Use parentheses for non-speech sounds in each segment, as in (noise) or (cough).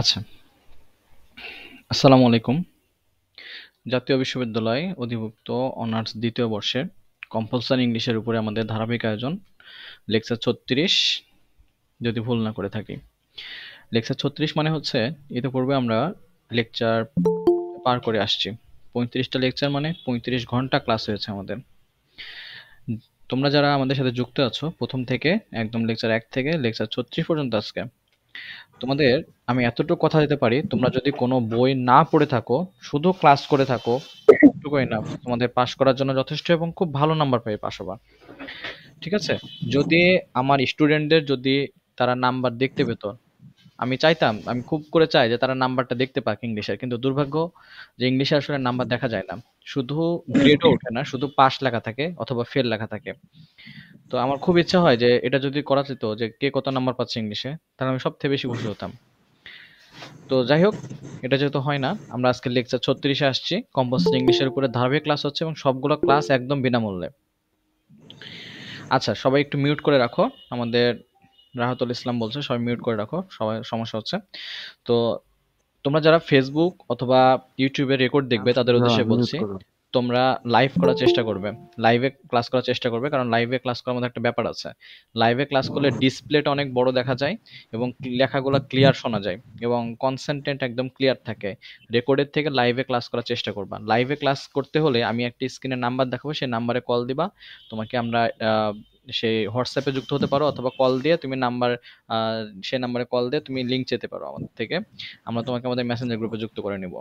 আচ্ছা আসসালামু আলাইকুম জাতীয় বিশ্ববিদ্যালয় অধিভুক্ত অনার্স দ্বিতীয় বর্ষের কম্পালসারি ইংলিশের উপরে আমাদের ধারাবাহিক আয়োজন লেকচার ছত্রিশ যদি ভুল না করে থাকি লেকচার ছত্রিশ মানে হচ্ছে পূর্বে আমরা লেকচার পার করে আসছি পঁয়ত্রিশটা লেকচার মানে পঁয়ত্রিশ ঘন্টা ক্লাস হয়েছে আমাদের তোমরা যারা আমাদের সাথে যুক্ত আছো প্রথম থেকে একদম লেকচার এক থেকে লেকচার ছত্রিশ পর্যন্ত আজকে তোমাদের আমি এতটুকু কথা দিতে পারি তোমরা যদি কোনো বই না পড়ে থাকো শুধু ক্লাস করে থাকো এটুকু না তোমাদের পাশ করার জন্য যথেষ্ট এবং খুব ভালো নাম্বার পেয়ে পাশ হবা ঠিক আছে যদি আমার স্টুডেন্টদের যদি তারা নাম্বার দেখতে পেত আমি চাইতাম আমি খুব করে চাই যে তারা নাম্বারটা দেখতে পাক ইংলিশের কিন্তু দুর্ভাগ্য যে ইংলিশে আসলে নাম্বার দেখা যায় না শুধু গ্রেডও ওঠে না শুধু পাস লেখা থাকে অথবা ফেল লেখা থাকে তো আমার খুব ইচ্ছা হয় যে এটা যদি করা যেত যে কে কত নাম্বার পাচ্ছে ইংলিশে তাহলে আমি সবথেকে বেশি খুশি হতাম তো যাই হোক এটা যেহেতু হয় না আমরা আজকে লেকচার ছত্রিশে আসছি কম্পালসারি ইংলিশের উপরে ধারাবাহিক ক্লাস হচ্ছে এবং সবগুলো ক্লাস একদম বিনামূল্যে আচ্ছা সবাই একটু মিউট করে রাখো আমাদের রাহাতুল ইসলাম বলছে সবাই মিউট করে রাখো সবাই সমস্যা হচ্ছে তো তোমরা যারা ফেসবুক অথবা ইউটিউবে রেকর্ড দেখবে তাদের হ্যাঁ, উদ্দেশ্যে বলছি তোমরা লাইভ করার চেষ্টা করবে লাইভে ক্লাস করার চেষ্টা করবে কারণ লাইভে ক্লাস করার মধ্যে একটা ব্যাপার আছে লাইভে ক্লাস করলে ডিসপ্লেটা অনেক বড় দেখা যায় এবং লেখাগুলো ক্লিয়ার শোনা যায় এবং কনসেন্টেন্ট একদম ক্লিয়ার থাকে রেকর্ডের থেকে লাইভে ক্লাস করার চেষ্টা করবা লাইভে ক্লাস করতে হলে আমি একটি স্ক্রিনে নাম্বার দেখাবো সেই নাম্বারে কল দিবা তোমাকে আমরা সেই হোয়াটসঅ্যাপে যুক্ত হতে পারো অথবা কল দিয়ে তুমি নাম্বার সেই নাম্বারে কল দিয়ে তুমি লিঙ্ক চেতে পারো আমাদের থেকে আমরা তোমাকে আমাদের মেসেঞ্জার গ্রুপে যুক্ত করে নেবো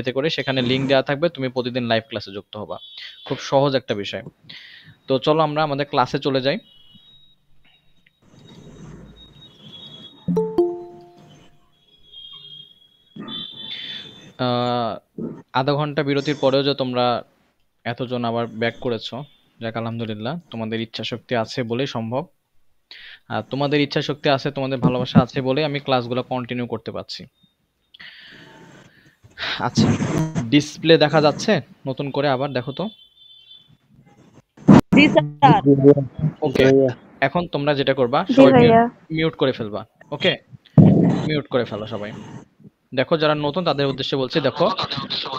এতে করে সেখানে লিঙ্ক দেওয়া থাকবে তুমি প্রতিদিন লাইভ ক্লাসে যুক্ত হবা খুব সহজ একটা বিষয় তো চলো আমরা আমাদের ক্লাসে চলে যাই আধা ঘন্টা বিরতির পরেও যে তোমরা এতজন আবার ব্যাক করেছো যাক আলহামদুলিল্লাহ তোমাদের ইচ্ছা শক্তি আছে বলেই সম্ভব আর তোমাদের ইচ্ছা শক্তি আছে তোমাদের ভালোবাসা আছে বলে আমি ক্লাসগুলো কন্টিনিউ করতে পারছি আচ্ছা ডিসপ্লে দেখা যাচ্ছে নতুন করে আবার দেখো তো জি স্যার ওকে এখন তোমরা যেটা করবা সবাই মিউট করে ফেলবা ওকে মিউট করে ফেলো সবাই দেখো যারা নতুন তাদের উদ্দেশ্যে বলছি দেখো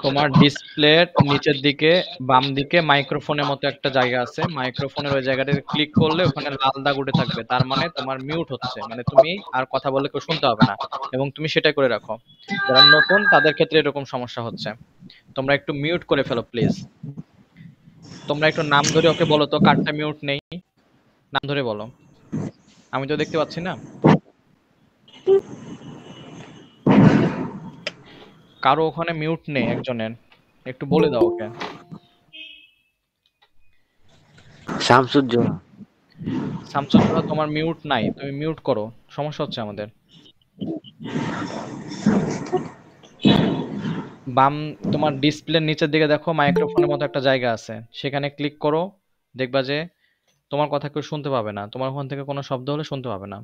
তোমার ডিসপ্লে নিচের দিকে বাম দিকে মাইক্রোফোনের মতো একটা জায়গা আছে মাইক্রোফোনের ওই জায়গাটা ক্লিক করলে ওখানে লাল দাগ উঠে থাকবে তার মানে তোমার মিউট হচ্ছে মানে তুমি আর কথা বলে কেউ শুনতে হবে না এবং তুমি সেটা করে রাখো যারা নতুন তাদের ক্ষেত্রে এরকম সমস্যা হচ্ছে তোমরা একটু মিউট করে ফেলো প্লিজ তোমরা একটু নাম ধরে ওকে বলো তো কারটা মিউট নেই নাম ধরে বলো আমি তো দেখতে পাচ্ছি না কারো ওখানে মিউট নেই একজনের একটু বলে দাও ওকে শামসুজ্জোহা শামসুজ্জোহা তোমার মিউট নাই তুমি মিউট করো সমস্যা হচ্ছে আমাদের বাম তোমার ডিসপ্লের নিচের দিকে দেখো মাইক্রোফোনের মতো একটা জায়গা আছে সেখানে ক্লিক করো দেখবা যে তোমার কথা কেউ শুনতে পাবে না তোমার ওখান থেকে কোনো শব্দ হলে শুনতে পাবে না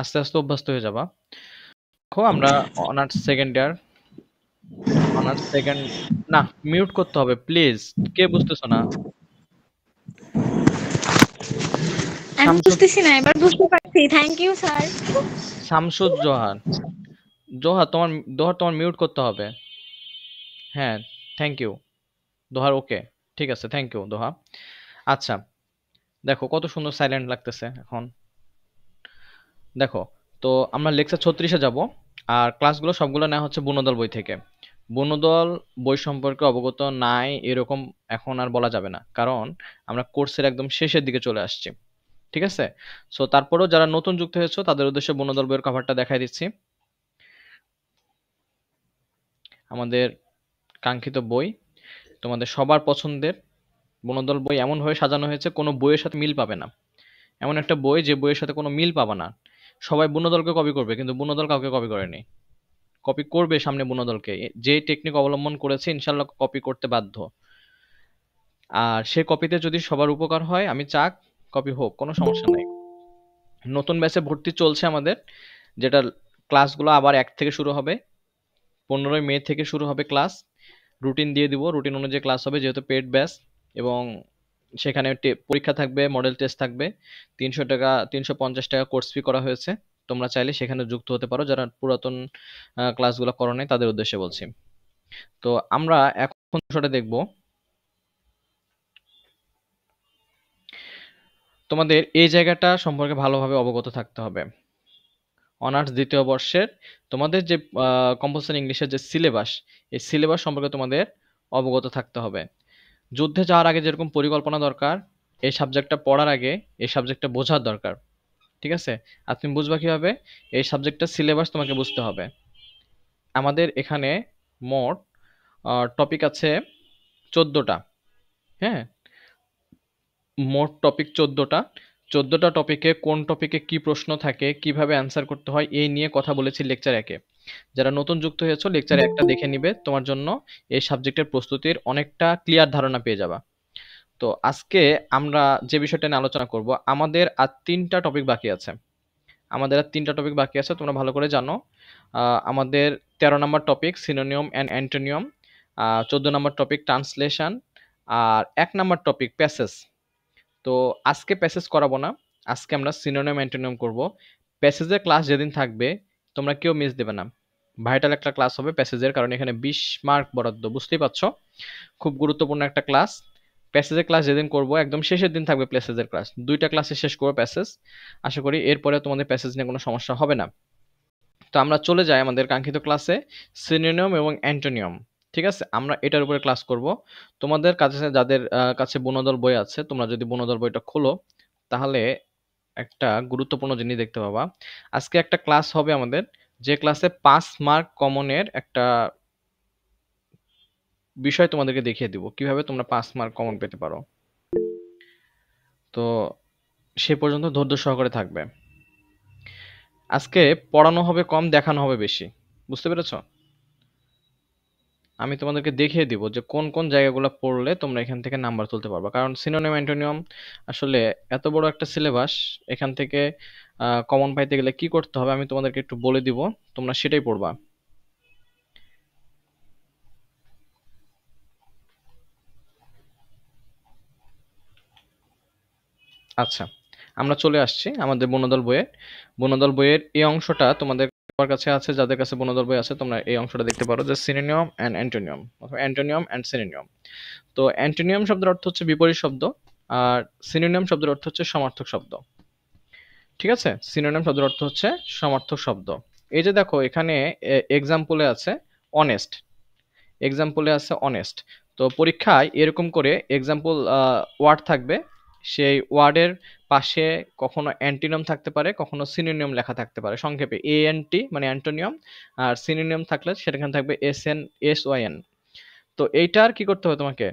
আস্তে আস্তে অভ্যস্ত হয়ে যাবা দেখো আমরা honours second year honours second না মিউট করতে হবে প্লিজ কে বুঝতেছো না আমি বুঝতেছি না এবার বুঝতে পারছি থ্যাংক ইউ স্যার শামসুদ তোমার দোহার তোমার মিউট করতে হবে হ্যাঁ থ্যাংক ইউ দোহার ওকে ঠিক আছে থ্যাংক ইউ দোহা আচ্ছা দেখো কত সুন্দর সাইলেন্ট লাগতেছে এখন দেখো তো আমরা লেকচার ছত্রিশে যাব আর ক্লাসগুলো সবগুলো নেওয়া হচ্ছে বনদল বই থেকে বনদল বই সম্পর্কে অবগত নাই এরকম এখন আর বলা যাবে না কারণ আমরা কোর্সের একদম শেষের দিকে চলে আসছি ঠিক আছে সো তারপরেও যারা নতুন যুক্ত হয়েছে তাদের উদ্দেশ্যে বুনোদল বইয়ের কভারটা দেখাই দিচ্ছি আমাদের কাঙ্ক্ষিত বই তোমাদের সবার পছন্দের বনদল বই এমনভাবে সাজানো হয়েছে কোনো বইয়ের সাথে মিল পাবে না এমন একটা বই যে বইয়ের সাথে কোনো মিল পাবে না সবাই বুনোদলকে কপি করবে কিন্তু বুনোদল কাউকে কপি করেনি কপি করবে সামনে বুনোদলকে যে টেকনিক অবলম্বন করেছে ইনশাল্লাহ কপি করতে বাধ্য আর সে কপিতে যদি সবার উপকার হয় আমি চাক কপি হোক কোনো সমস্যা নাই নতুন ব্যাচে ভর্তি চলছে আমাদের যেটা ক্লাসগুলো আবার এক থেকে শুরু হবে পনেরোই মে থেকে শুরু হবে ক্লাস রুটিন দিয়ে দিব রুটিন অনুযায়ী ক্লাস হবে যেহেতু পেড ব্যাচ এবং সেখানে পরীক্ষা থাকবে মডেল টেস্ট থাকবে তিনশো টাকা তিনশো পঞ্চাশ টাকা কোর্স ফি করা হয়েছে তোমরা চাইলে সেখানে যুক্ত হতে পারো যারা পুরাতন ক্লাসগুলো করো নাই তাদের উদ্দেশ্যে বলছি তো আমরা এখন সেটা দেখব তোমাদের এই জায়গাটা সম্পর্কে ভালোভাবে অবগত থাকতে হবে অনার্স দ্বিতীয় বর্ষের তোমাদের যে কম্পালসারি ইংলিশের যে সিলেবাস এই সিলেবাস সম্পর্কে তোমাদের অবগত থাকতে হবে যুদ্ধে যাওয়ার আগে যেরকম পরিকল্পনা দরকার এই সাবজেক্টটা পড়ার আগে এই সাবজেক্টটা বোঝার দরকার ঠিক আছে আর তুমি বুঝবা কীভাবে এই সাবজেক্টটা সিলেবাস তোমাকে বুঝতে হবে আমাদের এখানে মোট টপিক আছে চোদ্দোটা হ্যাঁ মোট টপিক চোদ্দোটা চোদ্দোটা টপিকে কোন টপিকে কি প্রশ্ন থাকে কিভাবে অ্যান্সার করতে হয় এই নিয়ে কথা বলেছি লেকচার একে যারা নতুন যুক্ত হয়েছো লেকচার একটা দেখে নিবে তোমার জন্য এই সাবজেক্টের প্রস্তুতির অনেকটা ক্লিয়ার ধারণা পেয়ে যাবা তো আজকে আমরা যে বিষয়টা নিয়ে আলোচনা করব আমাদের আর তিনটা টপিক বাকি আছে আমাদের আর তিনটা টপিক বাকি আছে তোমরা ভালো করে জানো আমাদের তেরো নম্বর টপিক সিনোনিয়ম অ্যান্ড অ্যান্টোনিয়ম চোদ্দো নম্বর টপিক ট্রান্সলেশন আর এক নম্বর টপিক প্যাসেস তো আজকে প্যাসেজ করাবো না আজকে আমরা সিনোনিয়ম অ্যান্টোনিম করব প্যাসেজের ক্লাস যেদিন থাকবে তোমরা কেউ মিস দেবে না ভাইটাল একটা ক্লাস হবে প্যাসেজের কারণ এখানে বিশ মার্ক বরাদ্দ বুঝতেই পারছো খুব গুরুত্বপূর্ণ একটা ক্লাস প্যাসেজের ক্লাস যেদিন করব একদম শেষের দিন থাকবে প্যাসেজের ক্লাস দুইটা ক্লাসে শেষ করবো প্যাসেজ আশা করি এরপরে তোমাদের প্যাসেজ নিয়ে কোনো সমস্যা হবে না তো আমরা চলে যাই আমাদের কাঙ্ক্ষিত ক্লাসে সিনোনিয়ম এবং অ্যান্টোনিয়ম ঠিক আছে আমরা এটার উপরে ক্লাস করব তোমাদের কাছে যাদের কাছে বনদল বই আছে তোমরা যদি বনদল বইটা খোলো তাহলে একটা গুরুত্বপূর্ণ জিনিস দেখতে পাবা আজকে একটা ক্লাস হবে আমাদের যে ক্লাসে পাঁচ মার্ক কমনের একটা বিষয় তোমাদেরকে দেখিয়ে দিব কিভাবে তোমরা পাঁচ মার্ক কমন পেতে পারো তো সে পর্যন্ত ধৈর্য সহকারে থাকবে আজকে পড়ানো হবে কম দেখানো হবে বেশি বুঝতে পেরেছো আমি তোমাদেরকে দেখিয়ে দিব যে কোন কোন জায়গাগুলো পড়লে তোমরা এখান থেকে নাম্বার তুলতে পারবা কারণ সিনোনিম অ্যান্টোনিয়াম আসলে এত বড় একটা সিলেবাস এখান থেকে কমন পাইতে গেলে কি করতে হবে আমি তোমাদেরকে একটু বলে দিব তোমরা সেটাই পড়বা আচ্ছা আমরা চলে আসছি আমাদের বনদল বইয়ের বনদল বইয়ের এই অংশটা তোমাদের তোমার কাছে আছে যাদের কাছে বনদর বই আছে তোমরা এই অংশটা দেখতে পারো যে সিনোনিয়াম অ্যান্ড অ্যান্টোনিয়াম অথবা অ্যান্টোনিয়াম অ্যান্ড সিনোনিয়াম তো অ্যান্টোনিয়াম শব্দের অর্থ হচ্ছে বিপরীত শব্দ আর সিনোনিয়াম শব্দের অর্থ হচ্ছে সমার্থক শব্দ ঠিক আছে সিনোনিয়াম শব্দের অর্থ হচ্ছে সমার্থক শব্দ এই যে দেখো এখানে এক্সাম্পলে আছে অনেস্ট এক্সাম্পলে আছে অনেস্ট তো পরীক্ষায় এরকম করে এক্সাম্পল ওয়ার্ড থাকবে সেই ওয়ার্ডের পাশে কখনো অ্যান্টিনিয়ম থাকতে পারে কখনো সিনোনিয়াম লেখা থাকতে পারে সংক্ষেপে এ এন টি মানে অ্যান্টোনিয়াম আর সিনোনিয়াম থাকলে সেখানে থাকবে S N S Y N তো এইটার কি করতে হবে তোমাকে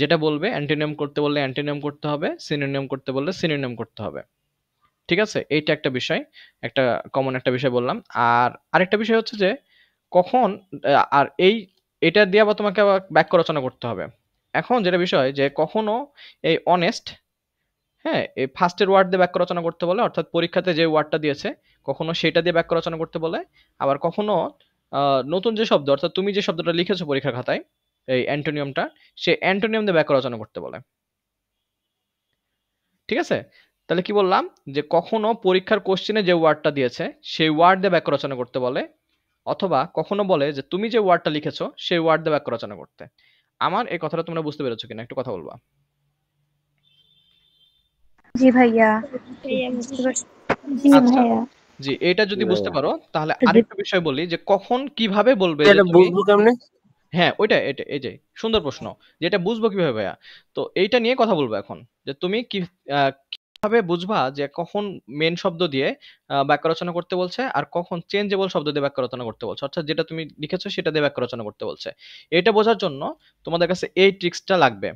যেটা বলবে অ্যান্টিনিয়াম করতে বললে অ্যান্টিনিয়াম করতে হবে সিনোনিয়াম করতে বললে সিনোনিয়াম করতে হবে ঠিক আছে এইটা একটা বিষয় একটা কমন একটা বিষয় বললাম আর আরেকটা বিষয় হচ্ছে যে কখন আর এই এটা দিয়ে আবার তোমাকে আবার বাক্য রচনা করতে হবে এখন যেটা বিষয় যে কখনো এই অনেস্ট হ্যাঁ এই ফার্স্টের ওয়ার্ড দিয়ে বাক্য রচনা করতে বলে অর্থাৎ পরীক্ষাতে যে ওয়ার্ডটা দিয়েছে কখনো সেটা দিয়ে বাক্য রচনা করতে বলে আবার কখনো নতুন যে শব্দ অর্থাৎ তুমি যে শব্দটা লিখেছো পরীক্ষা খাতায় এই অ্যান্টোনিয়ামটা সে অ্যান্টোনিয়াম দিয়ে বাক্য রচনা করতে বলে ঠিক আছে তাহলে কি বললাম যে কখনো পরীক্ষার কোশ্চেনে যে ওয়ার্ডটা দিয়েছে সেই ওয়ার্ড দিয়ে বাক্য রচনা করতে বলে অথবা কখনো বলে যে তুমি যে ওয়ার্ডটা লিখেছো সেই ওয়ার্ড দিয়ে বাক্য রচনা করতে আমার এই কথাটা তোমরা বুঝতে পেরেছো কিনা একটু কথা বলবা জি ভাইয়া জি আচ্ছা, ভাইয়া জি এটা যদি বুঝতে পারো তাহলে আরেকটা বিষয় বলি যে কখন কিভাবে বলবে হ্যাঁ ওইটা এটা এই যে সুন্দর প্রশ্ন যেটা বুঝবো কিভাবে ভাইয়া তো এইটা নিয়ে কথা বলবো এখন যে তুমি কি কিভাবে বুঝবা যে কখন মেন শব্দ দিয়ে বাক্য রচনা করতে বলছে আর কখন চেঞ্জেবল শব্দ দিয়ে বাক্য রচনা করতে বলছে অর্থাৎ যেটা তুমি লিখেছো সেটা দিয়ে বাক্য রচনা করতে বলছে এটা বোঝার জন্য তোমাদের কাছে এই ট্রিক্সটা লাগবে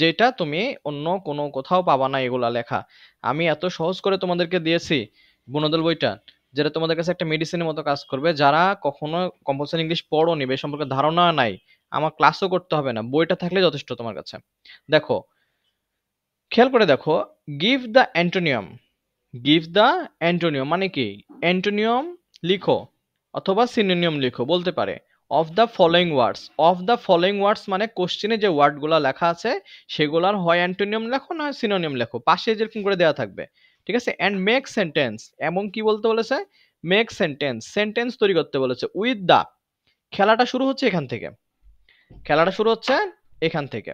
যেটা তুমি অন্য কোনো কোথাও পাবা না এগুলা লেখা আমি এত সহজ করে তোমাদেরকে দিয়েছি বনদল বইটা যেটা তোমাদের কাছে একটা মেডিসিনের মতো কাজ করবে যারা কখনো কম্পালসারি ইংলিশ পড়ো নিবে সম্পর্কে ধারণা নাই আমার ক্লাসও করতে হবে না বইটা থাকলে যথেষ্ট তোমার কাছে দেখো খেয়াল করে দেখো give the antonym give the antonym মানে কি অ্যান্টোনিয়াম লিখো অথবা সিনোনিয়াম লিখো বলতে পারে of the following words of the following words মানে কোশ্চেনে যে ওয়ার্ডগুলো লেখা আছে সেগুলোর হয় অ্যান্টোনিয়াম লেখো না সিনোনিয়াম লেখো পাশে যেরকম করে দেওয়া থাকবে ঠিক আছে অ্যান্ড মেক সেন্টেন্স এমন কি বলতে বলেছে মেক সেন্টেন্স সেন্টেন্স তৈরি করতে বলেছে উইথ দ্য খেলাটা শুরু হচ্ছে এখান থেকে খেলাটা শুরু হচ্ছে এখান থেকে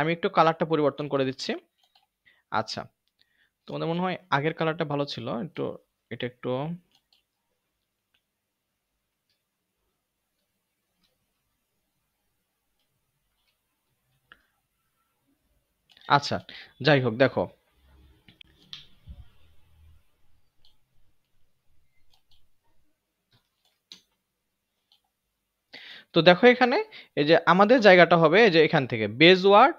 আমি একটু কালারটা পরিবর্তন করে দিচ্ছি আচ্ছা তোমাদের মনে হয় আগের কালারটা ভালো ছিল একটু এটা একটু আচ্ছা যাই হোক দেখো তো দেখো এখানে এই যে আমাদের জায়গাটা হবে এই যে এখান থেকে বেজ ওয়ার্ড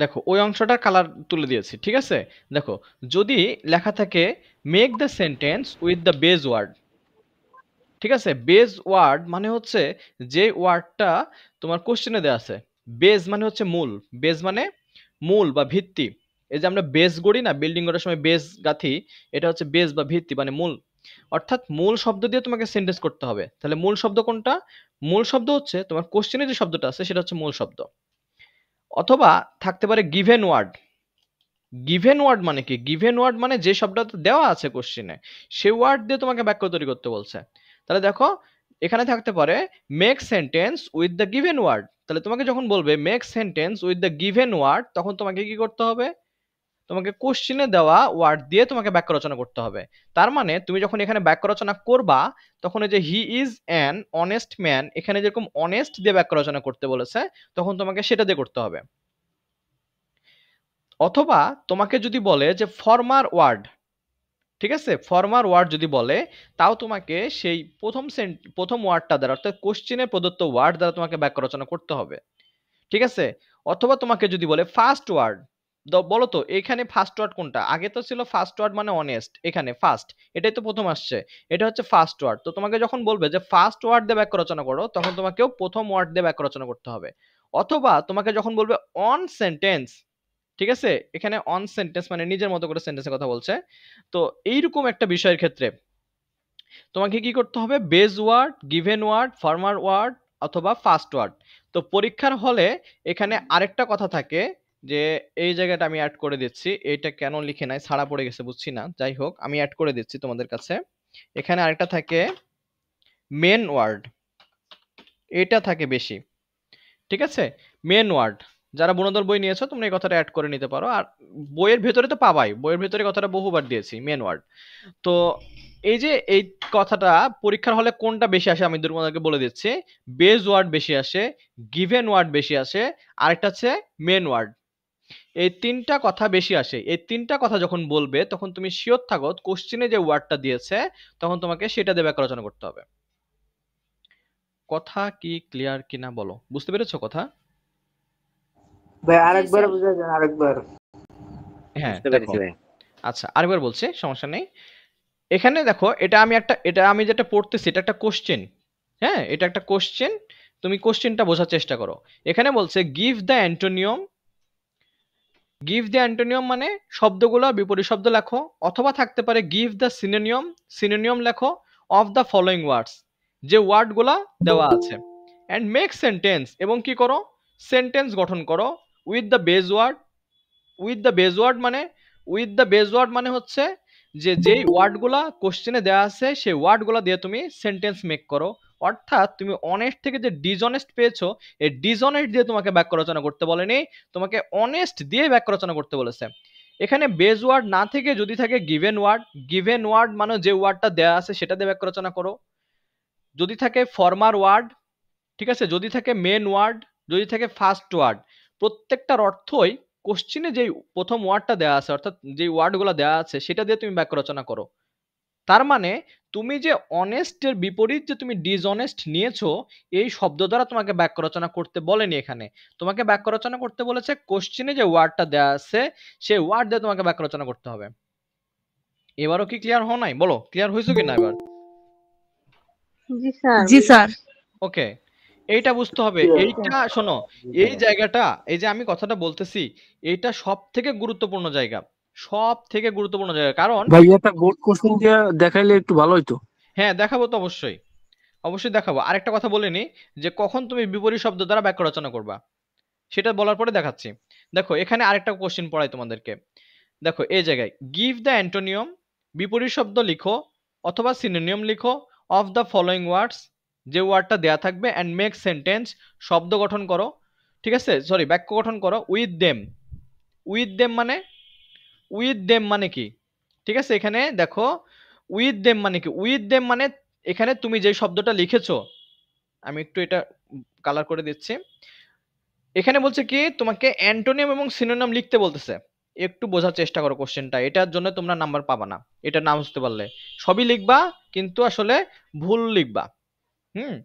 দেখো ওই অংশটা কালার তুলে দিয়েছি ঠিক আছে দেখো যদি লেখা থাকে make the sentence with the base word ঠিক আছে বেজ ওয়ার্ড মানে হচ্ছে যে ওয়ার্ডটা তোমার কোশ্চেনে দেওয়া আছে বেজ মানে হচ্ছে মূল বেজ মানে মূল বা ভিত্তি এই যে আমরা বেজ গড়ি না বিল্ডিং গড়ার সময় বেজ গাঁথি এটা হচ্ছে বেজ বা ভিত্তি মানে মূল অর্থাৎ মূল শব্দ দিয়ে তোমাকে সেন্টেন্স করতে হবে তাহলে মূল শব্দ কোনটা মূল শব্দ হচ্ছে তোমার কোশ্চেনে যে শব্দটা আছে সেটা হচ্ছে মূল শব্দ অথবা থাকতে পারে গিভেন ওয়ার্ড গিভেন ওয়ার্ড মানে কি গিভেন ওয়ার্ড মানে যে শব্দটা দেওয়া আছে কোশ্চেনে সে ওয়ার্ড দিয়ে তোমাকে ব্যাক্য তৈরি করতে বলছে তাহলে দেখো এখানে থাকতে পারে make sentence with the given word তাহলে তোমাকে যখন বলবে make sentence with the given word তখন তোমাকে কি করতে হবে তোমাকে কোশ্চিনে দেওয়া ওয়ার্ড দিয়ে তোমাকে বাক্য রচনা করতে হবে তার মানে তুমি যখন এখানে বাক্য রচনা করবা তখন যে he is an honest man এখানে যেরকম অনেস্ট দিয়ে বাক্য রচনা করতে বলেছে তখন তোমাকে সেটা দিয়ে করতে হবে অথবা তোমাকে যদি বলে যে ফর্মার ওয়ার্ড ঠিক আছে ফর্মার ওয়ার্ড যদি বলে তাও তোমাকে সেই প্রথম সেন্ট প্রথম ওয়ার্ডটা দ্বারা অর্থাৎ কোশ্চেনের প্রদত্ত ওয়ার্ড দ্বারা তোমাকে ব্যাক রচনা করতে হবে ঠিক আছে অথবা তোমাকে যদি বলে ফার্স্ট ওয়ার্ড বলো তো এখানে ফার্স্ট ওয়ার্ড কোনটা আগে তো ছিল ফার্স্ট ওয়ার্ড মানে অনেস্ট এখানে ফার্স্ট এটাই তো প্রথম আসছে এটা হচ্ছে ফার্স্ট ওয়ার্ড তো তোমাকে যখন বলবে যে ফার্স্ট ওয়ার্ড দিয়ে ব্যাক রচনা করো তখন তোমাকেও প্রথম ওয়ার্ড দিয়ে ব্যাক রচনা করতে হবে অথবা তোমাকে যখন বলবে অন সেন্টেন্স ঠিক আছে এখানে অন সেন্টেন্স মানে নিজের মতো করে সেন্টেন্সের কথা বলছে তো এইরকম একটা বিষয়ের ক্ষেত্রে তোমাকে কি করতে হবে base word given word farmer word অথবা ফার্স্ট ওয়ার্ড তো পরীক্ষার হলে এখানে আরেকটা কথা থাকে যে এই জায়গাটা আমি অ্যাড করে দিচ্ছি এটা কেন লিখে নাই ছাড়া পড়ে গেছে বুঝছি না যাই হোক আমি অ্যাড করে দিচ্ছি তোমাদের কাছে এখানে আরেকটা থাকে মেন ওয়ার্ড এটা থাকে বেশি ঠিক আছে মেন ওয়ার্ড যারা বুনোদল বই নিয়েছো তুমি এই কথাটা অ্যাড করে নিতে পারো আর বইয়ের ভেতরে তো পাবাই বইয়ের ভেতরে কথাটা বহুবার দিয়েছি মেন ওয়ার্ড তো এই যে এই কথাটা পরীক্ষার হলে কোনটা বেশি আসে আমি তোমাদেরকে বলে দিচ্ছি বেজ ওয়ার্ড বেশি আসে গিভেন ওয়ার্ড বেশি আসে আরেকটা হচ্ছে মেন ওয়ার্ড এই তিনটা কথা বেশি আসে এই তিনটা কথা যখন বলবে তখন তুমি শিওর থাকো কোশ্চিনে যে ওয়ার্ডটা দিয়েছে তখন তোমাকে সেটা দিয়ে ব্যাখ্যা করতে হবে কথা কি ক্লিয়ার কিনা বলো বুঝতে পেরেছো কথা হ্যাঁ, আচ্ছা আরেকবার বলছি সমস্যা নেই এখানে দেখো এটা আমি একটা এটা আমি যেটা পড়তেছি এটা একটা কোশ্চেন হ্যাঁ এটা একটা কোশ্চেন তুমি কোশ্চেনটা বোঝার চেষ্টা করো এখানে বলছে give the antonym give the antonym মানে শব্দগুলো বিপরীত শব্দ লেখো অথবা থাকতে পারে গিভ দ্য সিনোনিয়ম সিনোনিয়ম লেখো অফ দ্য ফলোয়িং ওয়ার্ডস যে ওয়ার্ডগুলা দেওয়া আছে অ্যান্ড মেক সেন্টেন্স এবং কি করো সেন্টেন্স গঠন করো with the base word with the base word মানে উইথ দ্য বেজ ওয়ার্ড মানে হচ্ছে যে যেই ওয়ার্ডগুলা কোশ্চেনে দেওয়া আছে সেই ওয়ার্ডগুলা দিয়ে তুমি সেন্টেন্স মেক করো অর্থাৎ তুমি অনেস্ট থেকে যে ডিজনেস্ট পেয়েছো এই ডিজনেস্ট দিয়ে তোমাকে ব্যাক রচনা করতে বলেনি তোমাকে অনেস্ট দিয়ে ব্যাক রচনা করতে বলেছে এখানে বেজ ওয়ার্ড না থেকে যদি থাকে গিভেন ওয়ার্ড গিভেন ওয়ার্ড মানে যে ওয়ার্ডটা দেওয়া আছে সেটা দিয়ে ব্যাক রচনা করো যদি থাকে ফর্মার ওয়ার্ড ঠিক আছে যদি থাকে মেন ওয়ার্ড যদি থাকে ফার্স্ট ওয়ার্ড প্রত্যেকটার অর্থই কোশ্চিনে যেই প্রথম ওয়ার্ডটা দেওয়া আছে অর্থাৎ যেই ওয়ার্ডগুলো দেওয়া আছে সেটা দিয়ে তুমি বাক্য রচনা করো তার মানে তুমি যে অনেস্টের বিপরীত যে তুমি ডিসঅনেস্ট নিয়েছো এই শব্দ দ্বারা তোমাকে বাক্য রচনা করতে বলেনি এখানে তোমাকে বাক্য রচনা করতে বলেছে কোশ্চিনে যে ওয়ার্ডটা দেওয়া আছে সেই ওয়ার্ড দিয়ে তোমাকে বাক্য রচনা করতে হবে এবারও কি ক্লিয়ার হো নাই বলো ক্লিয়ার হয়েছো কিনা এবার জি স্যার জি স্যার ওকে এইটা বুঝতে হবে এইটা শোনো এই জায়গাটা এই যে আমি কথাটা বলতেছি এটা সব থেকে গুরুত্বপূর্ণ জায়গা সব থেকে গুরুত্বপূর্ণ জায়গা কারণ ভাই একটা গোট কোশ্চেন দিয়ে দেখাইলে একটু ভালো হইতো হ্যাঁ দেখাবো তো অবশ্যই অবশ্যই দেখাবো আরেকটা কথা বলে নি যে কখন তুমি বিপরীত শব্দ দ্বারা বাক্য রচনা করবা সেটা বলার পরে দেখাচ্ছি দেখো এখানে আরেকটা কোশ্চেন পড়াই তোমাদেরকে দেখো এই জায়গায় গিভ দ্য অ্যান্টোনিয়ম বিপরীত শব্দ লিখো অথবা সিনোনিয়ম লিখো অফ দ্য ফলোয়িং ওয়ার্ডস যে ওয়ার্ডটা দেয়া থাকবে অ্যান্ড মেক সেন্টেন্স শব্দ গঠন করো ঠিক আছে সরি বাক্য গঠন করো উইথ দেম উইথ দেম মানে উইথ দেম মানে কি ঠিক আছে এখানে দেখো উইথ দেম মানে কি উইথ দেম মানে এখানে তুমি যে শব্দটা লিখেছো আমি একটু এটা কালার করে দিচ্ছি এখানে বলছে কি তোমাকে অ্যান্টোনিয়াম এবং সিনোনিয়াম লিখতে বলতেছে একটু বোঝার চেষ্টা করো কোশ্চেনটা এটার জন্য তোমরা নাম্বার পাবা না এটা না বুঝতে পারলে সবই লিখবা কিন্তু আসলে ভুল লিখবা হুম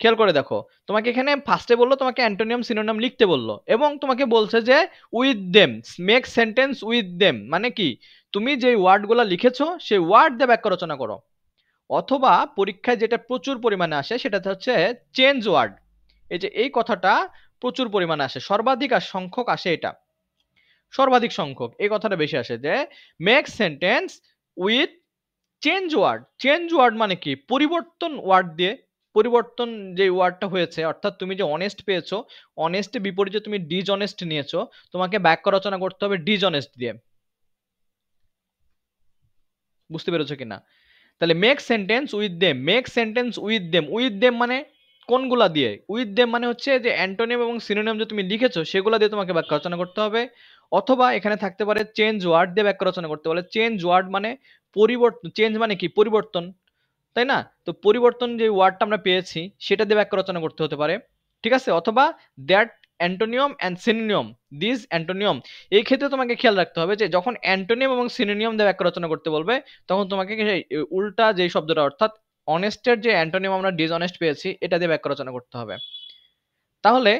খেয়াল করে দেখো তোমাকে এখানে ফার্স্টে বললো তোমাকে অ্যান্টোনিয়াম সিনোনিয়াম লিখতে বললো এবং তোমাকে বলছে যে with them make sentence with them মানে কি তুমি যে ওয়ার্ডগুলো লিখেছো সেই ওয়ার্ড দিয়ে বাক্য রচনা করো অথবা পরীক্ষায় যেটা প্রচুর পরিমাণে আসে সেটা হচ্ছে চেঞ্জ ওয়ার্ড এই যে এই কথাটা প্রচুর পরিমাণে আসে সর্বাধিক আর সংখ্যক আসে এটা সর্বাধিক সংখ্যক এই কথাটা বেশি আসে যে make sentence with change word change word মানে কি পরিবর্তন ওয়ার্ড দিয়ে পরিবর্তন যে ওয়ার্ডটা হয়েছে অর্থাৎ তুমি যে অনেস্ট পেয়েছো অনেস্ট বিপরীতে তুমি ডিজঅনেস্ট নিয়েছো তোমাকে বাক্য রচনা করতে হবে ডিজঅনেস্ট দিয়ে বুঝতে পেরেছো কিনা তাহলে make sentence with them make sentence with them with them মানে কোনগুলা দিয়ে উইথ দেম মানে হচ্ছে যে অ্যান্টোনিম এবং সিনোনিম যে তুমি লিখেছো সেগুলো দিয়ে তোমাকে বাক্য রচনা করতে হবে অথবা এখানে থাকতে পারে চেঞ্জ ওয়ার্ড দিয়ে বাক্য রচনা করতে বলে চেঞ্জ ওয়ার্ড মানে পরিবর্তন চেঞ্জ মানে কি পরিবর্তন তাই না তো পরিবর্তন যে ওয়ার্ডটা আমরা পেয়েছি সেটা দিয়ে ব্যাক্য রচনা করতে হতে পারে ঠিক আছে অথবা that antonym and synonym this antonym এই ক্ষেত্রে তোমাকে খেয়াল রাখতে হবে যে যখন অ্যান্টোনিয়ম এবং সিনোনিয়ম দিয়ে ব্যাক্য রচনা করতে বলবে তখন তোমাকে উল্টা যে শব্দটা অর্থাৎ অনেস্টের যে অ্যান্টোনিয়ম আমরা ডিসঅনেস্ট পেয়েছি এটা দিয়ে ব্যাক্য রচনা করতে হবে তাহলে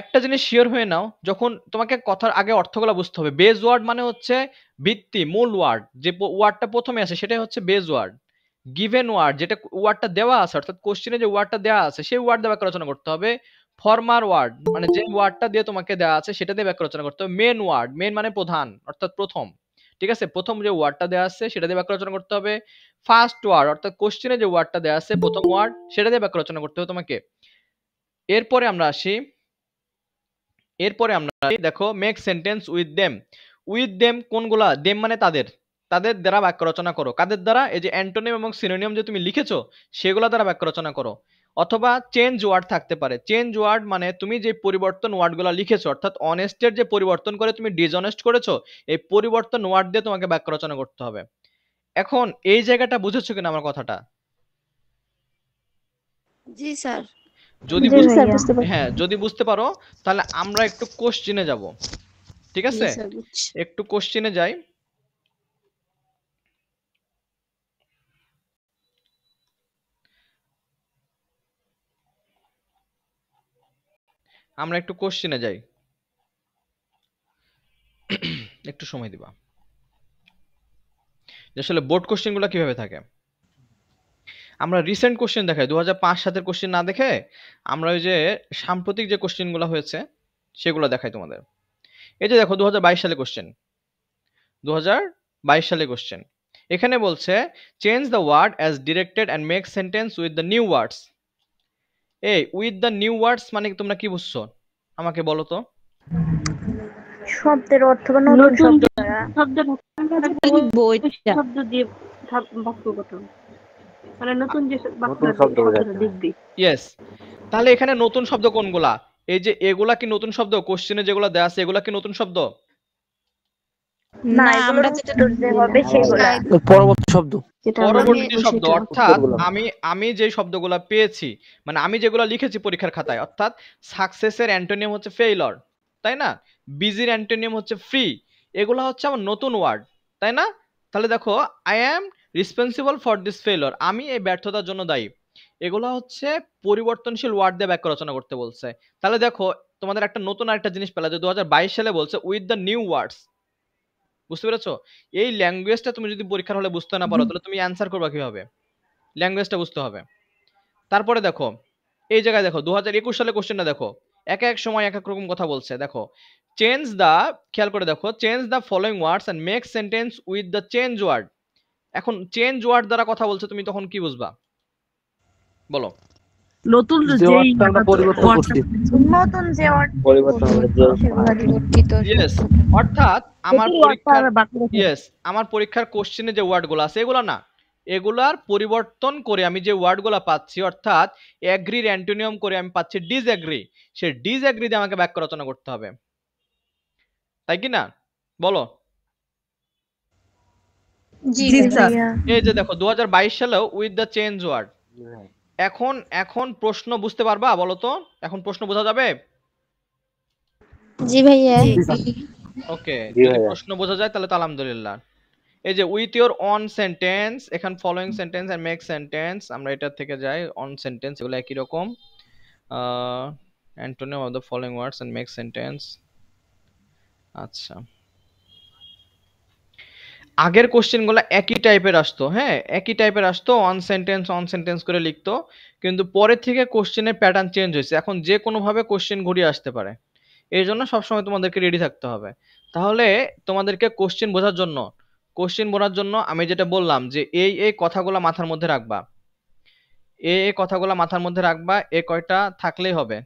একটা জিনিস শিওর হয়ে নাও যখন তোমাকে কথার আগে অর্থগুলো বুঝতে হবে বেজ ওয়ার্ড মানে হচ্ছে ভিত্তি মূল ওয়ার্ড যে ওয়ার্ডটা প্রথমে আসে সেটাই হচ্ছে বেজ ওয়ার্ড গিভেন ওয়ার্ড যেটা ওয়ার্ডটা দেওয়া আছে অর্থাৎ কোশ্চেনে যে ওয়ার্ডটা দেওয়া আছে সেই ওয়ার্ড দিয়ে বাক্য রচনা করতে হবে ফর্মার ওয়ার্ড মানে যে ওয়ার্ডটা দিয়ে তোমাকে দেওয়া আছে সেটা দিয়ে বাক্য রচনা করতে হবে মেন ওয়ার্ড মেন মানে প্রধান অর্থাৎ প্রথম ঠিক আছে প্রথম যে ওয়ার্ডটা দেওয়া আছে সেটা দিয়ে ব্যাক রচনা করতে হবে ফার্স্ট ওয়ার্ড অর্থাৎ কোশ্চেনে যে ওয়ার্ডটা দেওয়া আছে প্রথম ওয়ার্ড সেটা দিয়ে বাক্য রচনা করতে হবে তোমাকে এরপরে আমরা আসি এরপরে আমরা দেখো make sentence with them with them কোনগুলা দেম মানে তাদের তাদের দ্বারা বাক্য রচনা করো কাদের দ্বারা এই যে অ্যান্টোনিম এবং সিনোনিয়াম যে তুমি লিখেছো সেগুলো দ্বারা বাক্য রচনা করো অথবা চেঞ্জ ওয়ার্ড থাকতে পারে চেঞ্জ ওয়ার্ড মানে তুমি যে পরিবর্তন ওয়ার্ডগুলো লিখেছো অর্থাৎ অনেস্টের যে পরিবর্তন করে তুমি ডিজনেস্ট করেছো এই পরিবর্তন ওয়ার্ড দিয়ে তোমাকে বাক্য রচনা করতে হবে এখন এই জায়গাটা বুঝেছো কিনা আমার কথাটা জি স্যার যদি হ্যাঁ যদি বুঝতে পারো তাহলে আমরা একটু কোশ্চিনে যাব ঠিক আছে একটু কোশ্চিনে যাই আমরা একটু কোশ্চেনে যাই (clears throat) একটু সময় দিবা আসলে বোর্ড কোশ্চেনগুলো কিভাবে থাকে আমরা রিসেন্ট কোশ্চেন দেখাই দু হাজার পাঁচ সাতের কোশ্চেন না দেখে আমরা ওই যে সাম্প্রতিক যে কোশ্চেনগুলো হয়েছে সেগুলো দেখাই তোমাদের এই যে দেখো দু হাজার বাইশ সালে কোশ্চেন দু হাজার বাইশ সালে কোশ্চেন এখানে বলছে change the word as directed and make sentence with the new words এই উইথ দ্য নিউ ওয়ার্ডস মানে তোমরা কি বুঝছো আমাকে বলো তো শব্দের অর্থ বা নতুন শব্দ শব্দ আচ্ছা, শব্দ দিয়ে বাক্য গঠন মানে নতুন যে শব্দ লিখবি ইয়েস তাহলে এখানে নতুন শব্দ কোনগুলা এই যে এগুলা কি নতুন শব্দ কোশ্চেনে যেগুলো দেয়া আছে এগুলা কি নতুন শব্দ না শব্দ পেয়েছি মানে আমি যেগুলো লিখেছি পরীক্ষার খাতায় অর্থাৎ নতুন ওয়ার্ড তাই না তাহলে দেখো I am responsible for this failure আমি এই ব্যর্থতার জন্য দায়ী এগুলো হচ্ছে পরিবর্তনশীল ওয়ার্ড দিয়ে বাক্য রচনা করতে বলছে তাহলে দেখো তোমাদের একটা নতুন আরেকটা জিনিস পেলা যে দু সালে বলছে উইথ দ্য নিউ ওয়ার্ডস বুঝতে পেরেছো এই ল্যাঙ্গুয়েজটা তুমি যদি পরীক্ষার হলে বুঝতে না পারো তাহলে তুমি অ্যান্সার করবা কিভাবে ল্যাঙ্গুয়েজটা বুঝতে হবে তারপরে দেখো এই জায়গায় দেখো দু হাজার একুশ সালে কোশ্চেনটা দেখো এক এক সময় এক এক রকম কথা বলছে দেখো চেঞ্জ দ্য খেয়াল করে দেখো change the following words and make sentence with the change word এখন চেঞ্জ ওয়ার্ড দ্বারা কথা বলছে তুমি তখন কি বুঝবা বলো নতুন অর্থাৎ আমার আমার পরীক্ষার কোশ্চেনে যে আছে এগুলো না এগুলার পরিবর্তন করে আমি যে গুলা পাচ্ছি অর্থাৎ অ্যাগ্রির অ্যান্টোনিয়ম করে আমি পাচ্ছি ডিসঅ্যাগ্রি সে ডিসঅ্যাগ্রি দিয়ে আমাকে বাক্য রচনা করতে হবে তাই কি না বলো এই যে দেখো দু সালেও উইথ দ্য চেঞ্জ ওয়ার্ড এখন এখন প্রশ্ন বুঝতে পারবা বলো তো এখন প্রশ্ন বোঝা যাবে জি ভাইয়া ওকে যদি প্রশ্ন বোঝা যায় তাহলে তো আলহামদুলিল্লাহ এই যে উইথ ইওর অন সেন্টেন্স এখান following sentence and make sentence আমরা এটা থেকে যাই অন সেন্টেন্স এগুলো একই রকম antonym of the following words and make sentence আচ্ছা আগের কোশ্চেনগুলো একই টাইপের আসতো হ্যাঁ একই টাইপের আসতো অন সেন্টেন্স অন সেন্টেন্স করে লিখতো কিন্তু পরে থেকে কোশ্চেনের প্যাটার্ন চেঞ্জ হয়েছে এখন যে কোনোভাবে কোশ্চেন ঘুরিয়ে আসতে পারে এই জন্য সবসময় তোমাদেরকে রেডি থাকতে হবে তাহলে তোমাদেরকে কোশ্চেন বোঝার জন্য কোশ্চেন বোঝার জন্য আমি যেটা বললাম যে এই এই কথাগুলো মাথার মধ্যে রাখবা এই এই কথাগুলো মাথার মধ্যে রাখবা এ কয়টা থাকলেই হবে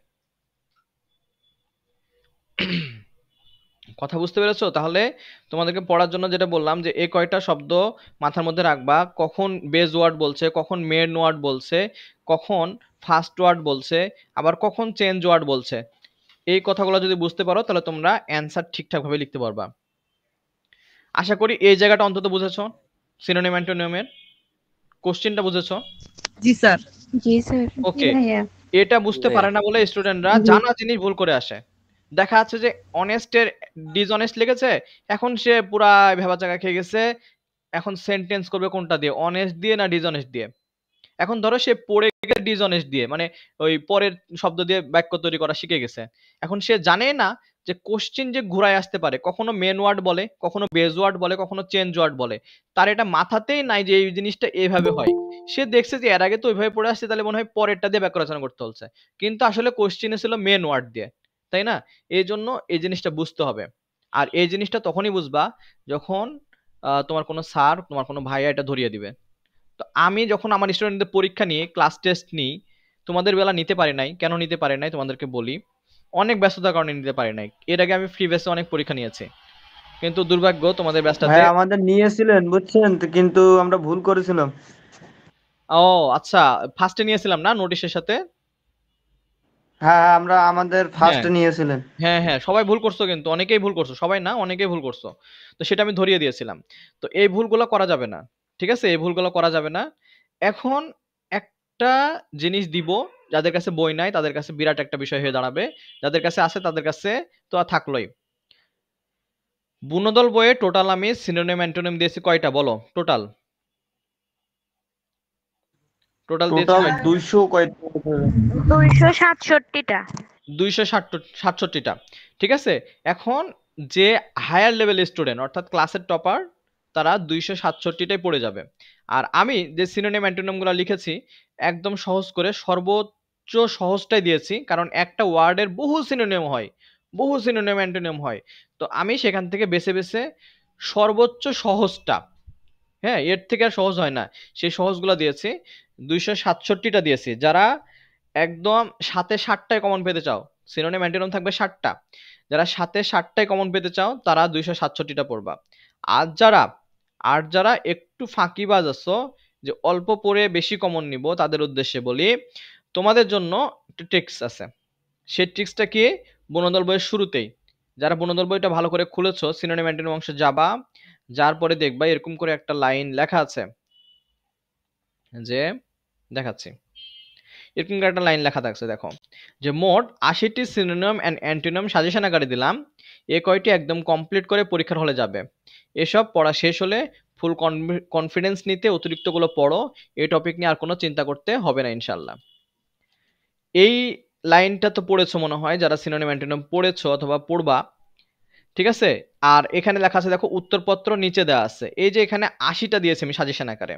কথা বুঝতে পেরেছো তাহলে তোমাদেরকে পড়ার জন্য যেটা বললাম যে এই কয়টা শব্দ মাথার মধ্যে রাখবা কখন বেজ ওয়ার্ড বলছে কখন মেন ওয়ার্ড বলছে কখন ফার্স্ট ওয়ার্ড বলছে আবার কখন চেঞ্জ ওয়ার্ড বলছে এই কথাগুলো যদি বুঝতে পারো তাহলে তোমরা অ্যান্সার ঠিকঠাকভাবে লিখতে পারবা আশা করি এই জায়গাটা অন্তত বুঝেছো সিনোনিম অ্যান্টোনিমের কোশ্চেনটা বুঝেছো জি স্যার জি স্যার ওকে হ্যাঁ, হ্যাঁ। এটা বুঝতে পারে না বলে স্টুডেন্টরা জানা জিনিস ভুল করে আসে দেখা যাচ্ছে যে অনেস্টের ডিসঅনেস্ট লেগেছে এখন সে পুরা ভেবা জায়গা খেয়ে গেছে এখন সেন্টেন্স করবে কোনটা দিয়ে অনেস্ট দিয়ে না ডিসঅনেস্ট দিয়ে এখন ধরো সে পড়ে গেছে ডিসঅনেস্ট দিয়ে মানে ওই পরের শব্দ দিয়ে বাক্য তৈরি করা শিখে গেছে এখন সে জানে না যে কোশ্চিন যে ঘুরায় আসতে পারে কখনো মেন ওয়ার্ড বলে কখনো বেজ ওয়ার্ড বলে কখনো চেঞ্জ ওয়ার্ড বলে তার এটা মাথাতেই নাই যে এই জিনিসটা এভাবে হয় সে দেখছে যে এর আগে তো ওইভাবে পড়ে আসছে তাহলে মনে হয় পরেরটা দিয়ে ব্যাক রচনা করতে হচ্ছে কিন্তু আসলে কোশ্চিনে ছিল মেন ওয়ার্ড দিয়ে তাই না এই জন্য এই জিনিসটা বুঝতে হবে আর এই জিনিসটা তখনই বুঝবা যখন তোমার কোনো স্যার তোমার কোনো ভাইয়া এটা ধরিয়ে দিবে তো আমি যখন আমার স্টুডেন্টদের পরীক্ষা নিয়ে ক্লাস টেস্ট নিই তোমাদের বেলা নিতে পারি নাই কেন নিতে পারি নাই তোমাদেরকে বলি অনেক ব্যস্ততার কারণে নিতে পারি নাই এর আগে আমি ফ্রি বেসে অনেক পরীক্ষা নিয়েছি কিন্তু দুর্ভাগ্য তোমাদের ব্যস্ততা আমাদের নিয়েছিলেন বুঝছেন কিন্তু আমরা ভুল করেছিলাম ও আচ্ছা ফার্স্টে নিয়েছিলাম না নোটিশের সাথে হ্যাঁ, হ্যাঁ আমরা আমাদের ফার্স্ট হ্যাঁ। নিয়েছিলেন হ্যাঁ হ্যাঁ সবাই ভুল করছো কিন্তু অনেকেই ভুল করছো সবাই না অনেকেই ভুল করছো তো সেটা আমি ধরিয়ে দিয়েছিলাম তো এই ভুলগুলো করা যাবে না ঠিক আছে এই ভুলগুলো করা যাবে না এখন একটা জিনিস দিব যাদের কাছে বই নাই তাদের কাছে বিরাট একটা বিষয় হয়ে দাঁড়াবে যাদের কাছে আছে তাদের কাছে তো আর থাকলোই বুনদল বইয়ে টোটাল আমি সিনোনিম অ্যান্টোনিম দিয়েছি কয়টা বলো টোটাল টোটাল টোটাল 200 কয় 267টা 267টা ঠিক আছে এখন যে হায়ার লেভেল স্টুডেন্ট অর্থাৎ ক্লাসের টপার তারা দুইশো সাতষট্টিটাই পড়ে যাবে আর আমি যে সিনোনিম অ্যান্টোনিমগুলো লিখেছি একদম সহজ করে সর্বোচ্চ সহজটাই দিয়েছি কারণ একটা ওয়ার্ডের বহু সিনোনিম হয় বহু সিনোনিম অ্যান্টোনিম হয় তো আমি সেখান থেকে বেছে বেছে সর্বোচ্চ সহজটা হ্যাঁ এর থেকে আর সহজ হয় না সেই সহজগুলো দিয়েছি দুইশো সাতষট্টিটা দিয়েছি যারা একদম সাথে ষাটটায় কমন পেতে চাও সিনোনে অ্যান্টিনোম থাকবে ষাটটা যারা সাথে ষাটটায় কমন পেতে চাও তারা দুইশো সাতষট্টিটা পড়বা আর যারা আর যারা একটু ফাঁকিবাজ আছো যে অল্প পরে বেশি কমন নিব তাদের উদ্দেশ্যে বলি তোমাদের জন্য একটা ট্রিক্স আছে সেই ট্রিক্সটা কি বনদল বইয়ের শুরুতেই যারা বনদল বইটা ভালো করে খুলেছো সিনোনে অ্যান্টিনোম অংশে যাবা যার পরে দেখবা এরকম করে একটা লাইন লেখা আছে যে দেখাচ্ছি এরকম করে একটা লাইন লেখা থাকছে দেখো যে মোট আশিটি সিনোনিয়াম অ্যান্ড অ্যান্টিনিয়াম সাজেশন আকারে দিলাম এ কয়টি একদম কমপ্লিট করে পরীক্ষার হলে যাবে এসব পড়া শেষ হলে ফুল কনফিডেন্স নিতে অতিরিক্তগুলো পড়ো এই টপিক নিয়ে আর কোনো চিন্তা করতে হবে না ইনশাল্লাহ এই লাইনটা তো পড়েছো মনে হয় যারা সিনোনিম অ্যান্টিনিয়াম পড়েছো অথবা পড়বা ঠিক আছে আর এখানে লেখা আছে দেখো উত্তরপত্র নিচে দেওয়া আছে এই যে এখানে আশিটা দিয়েছে আমি সাজেশন আকারে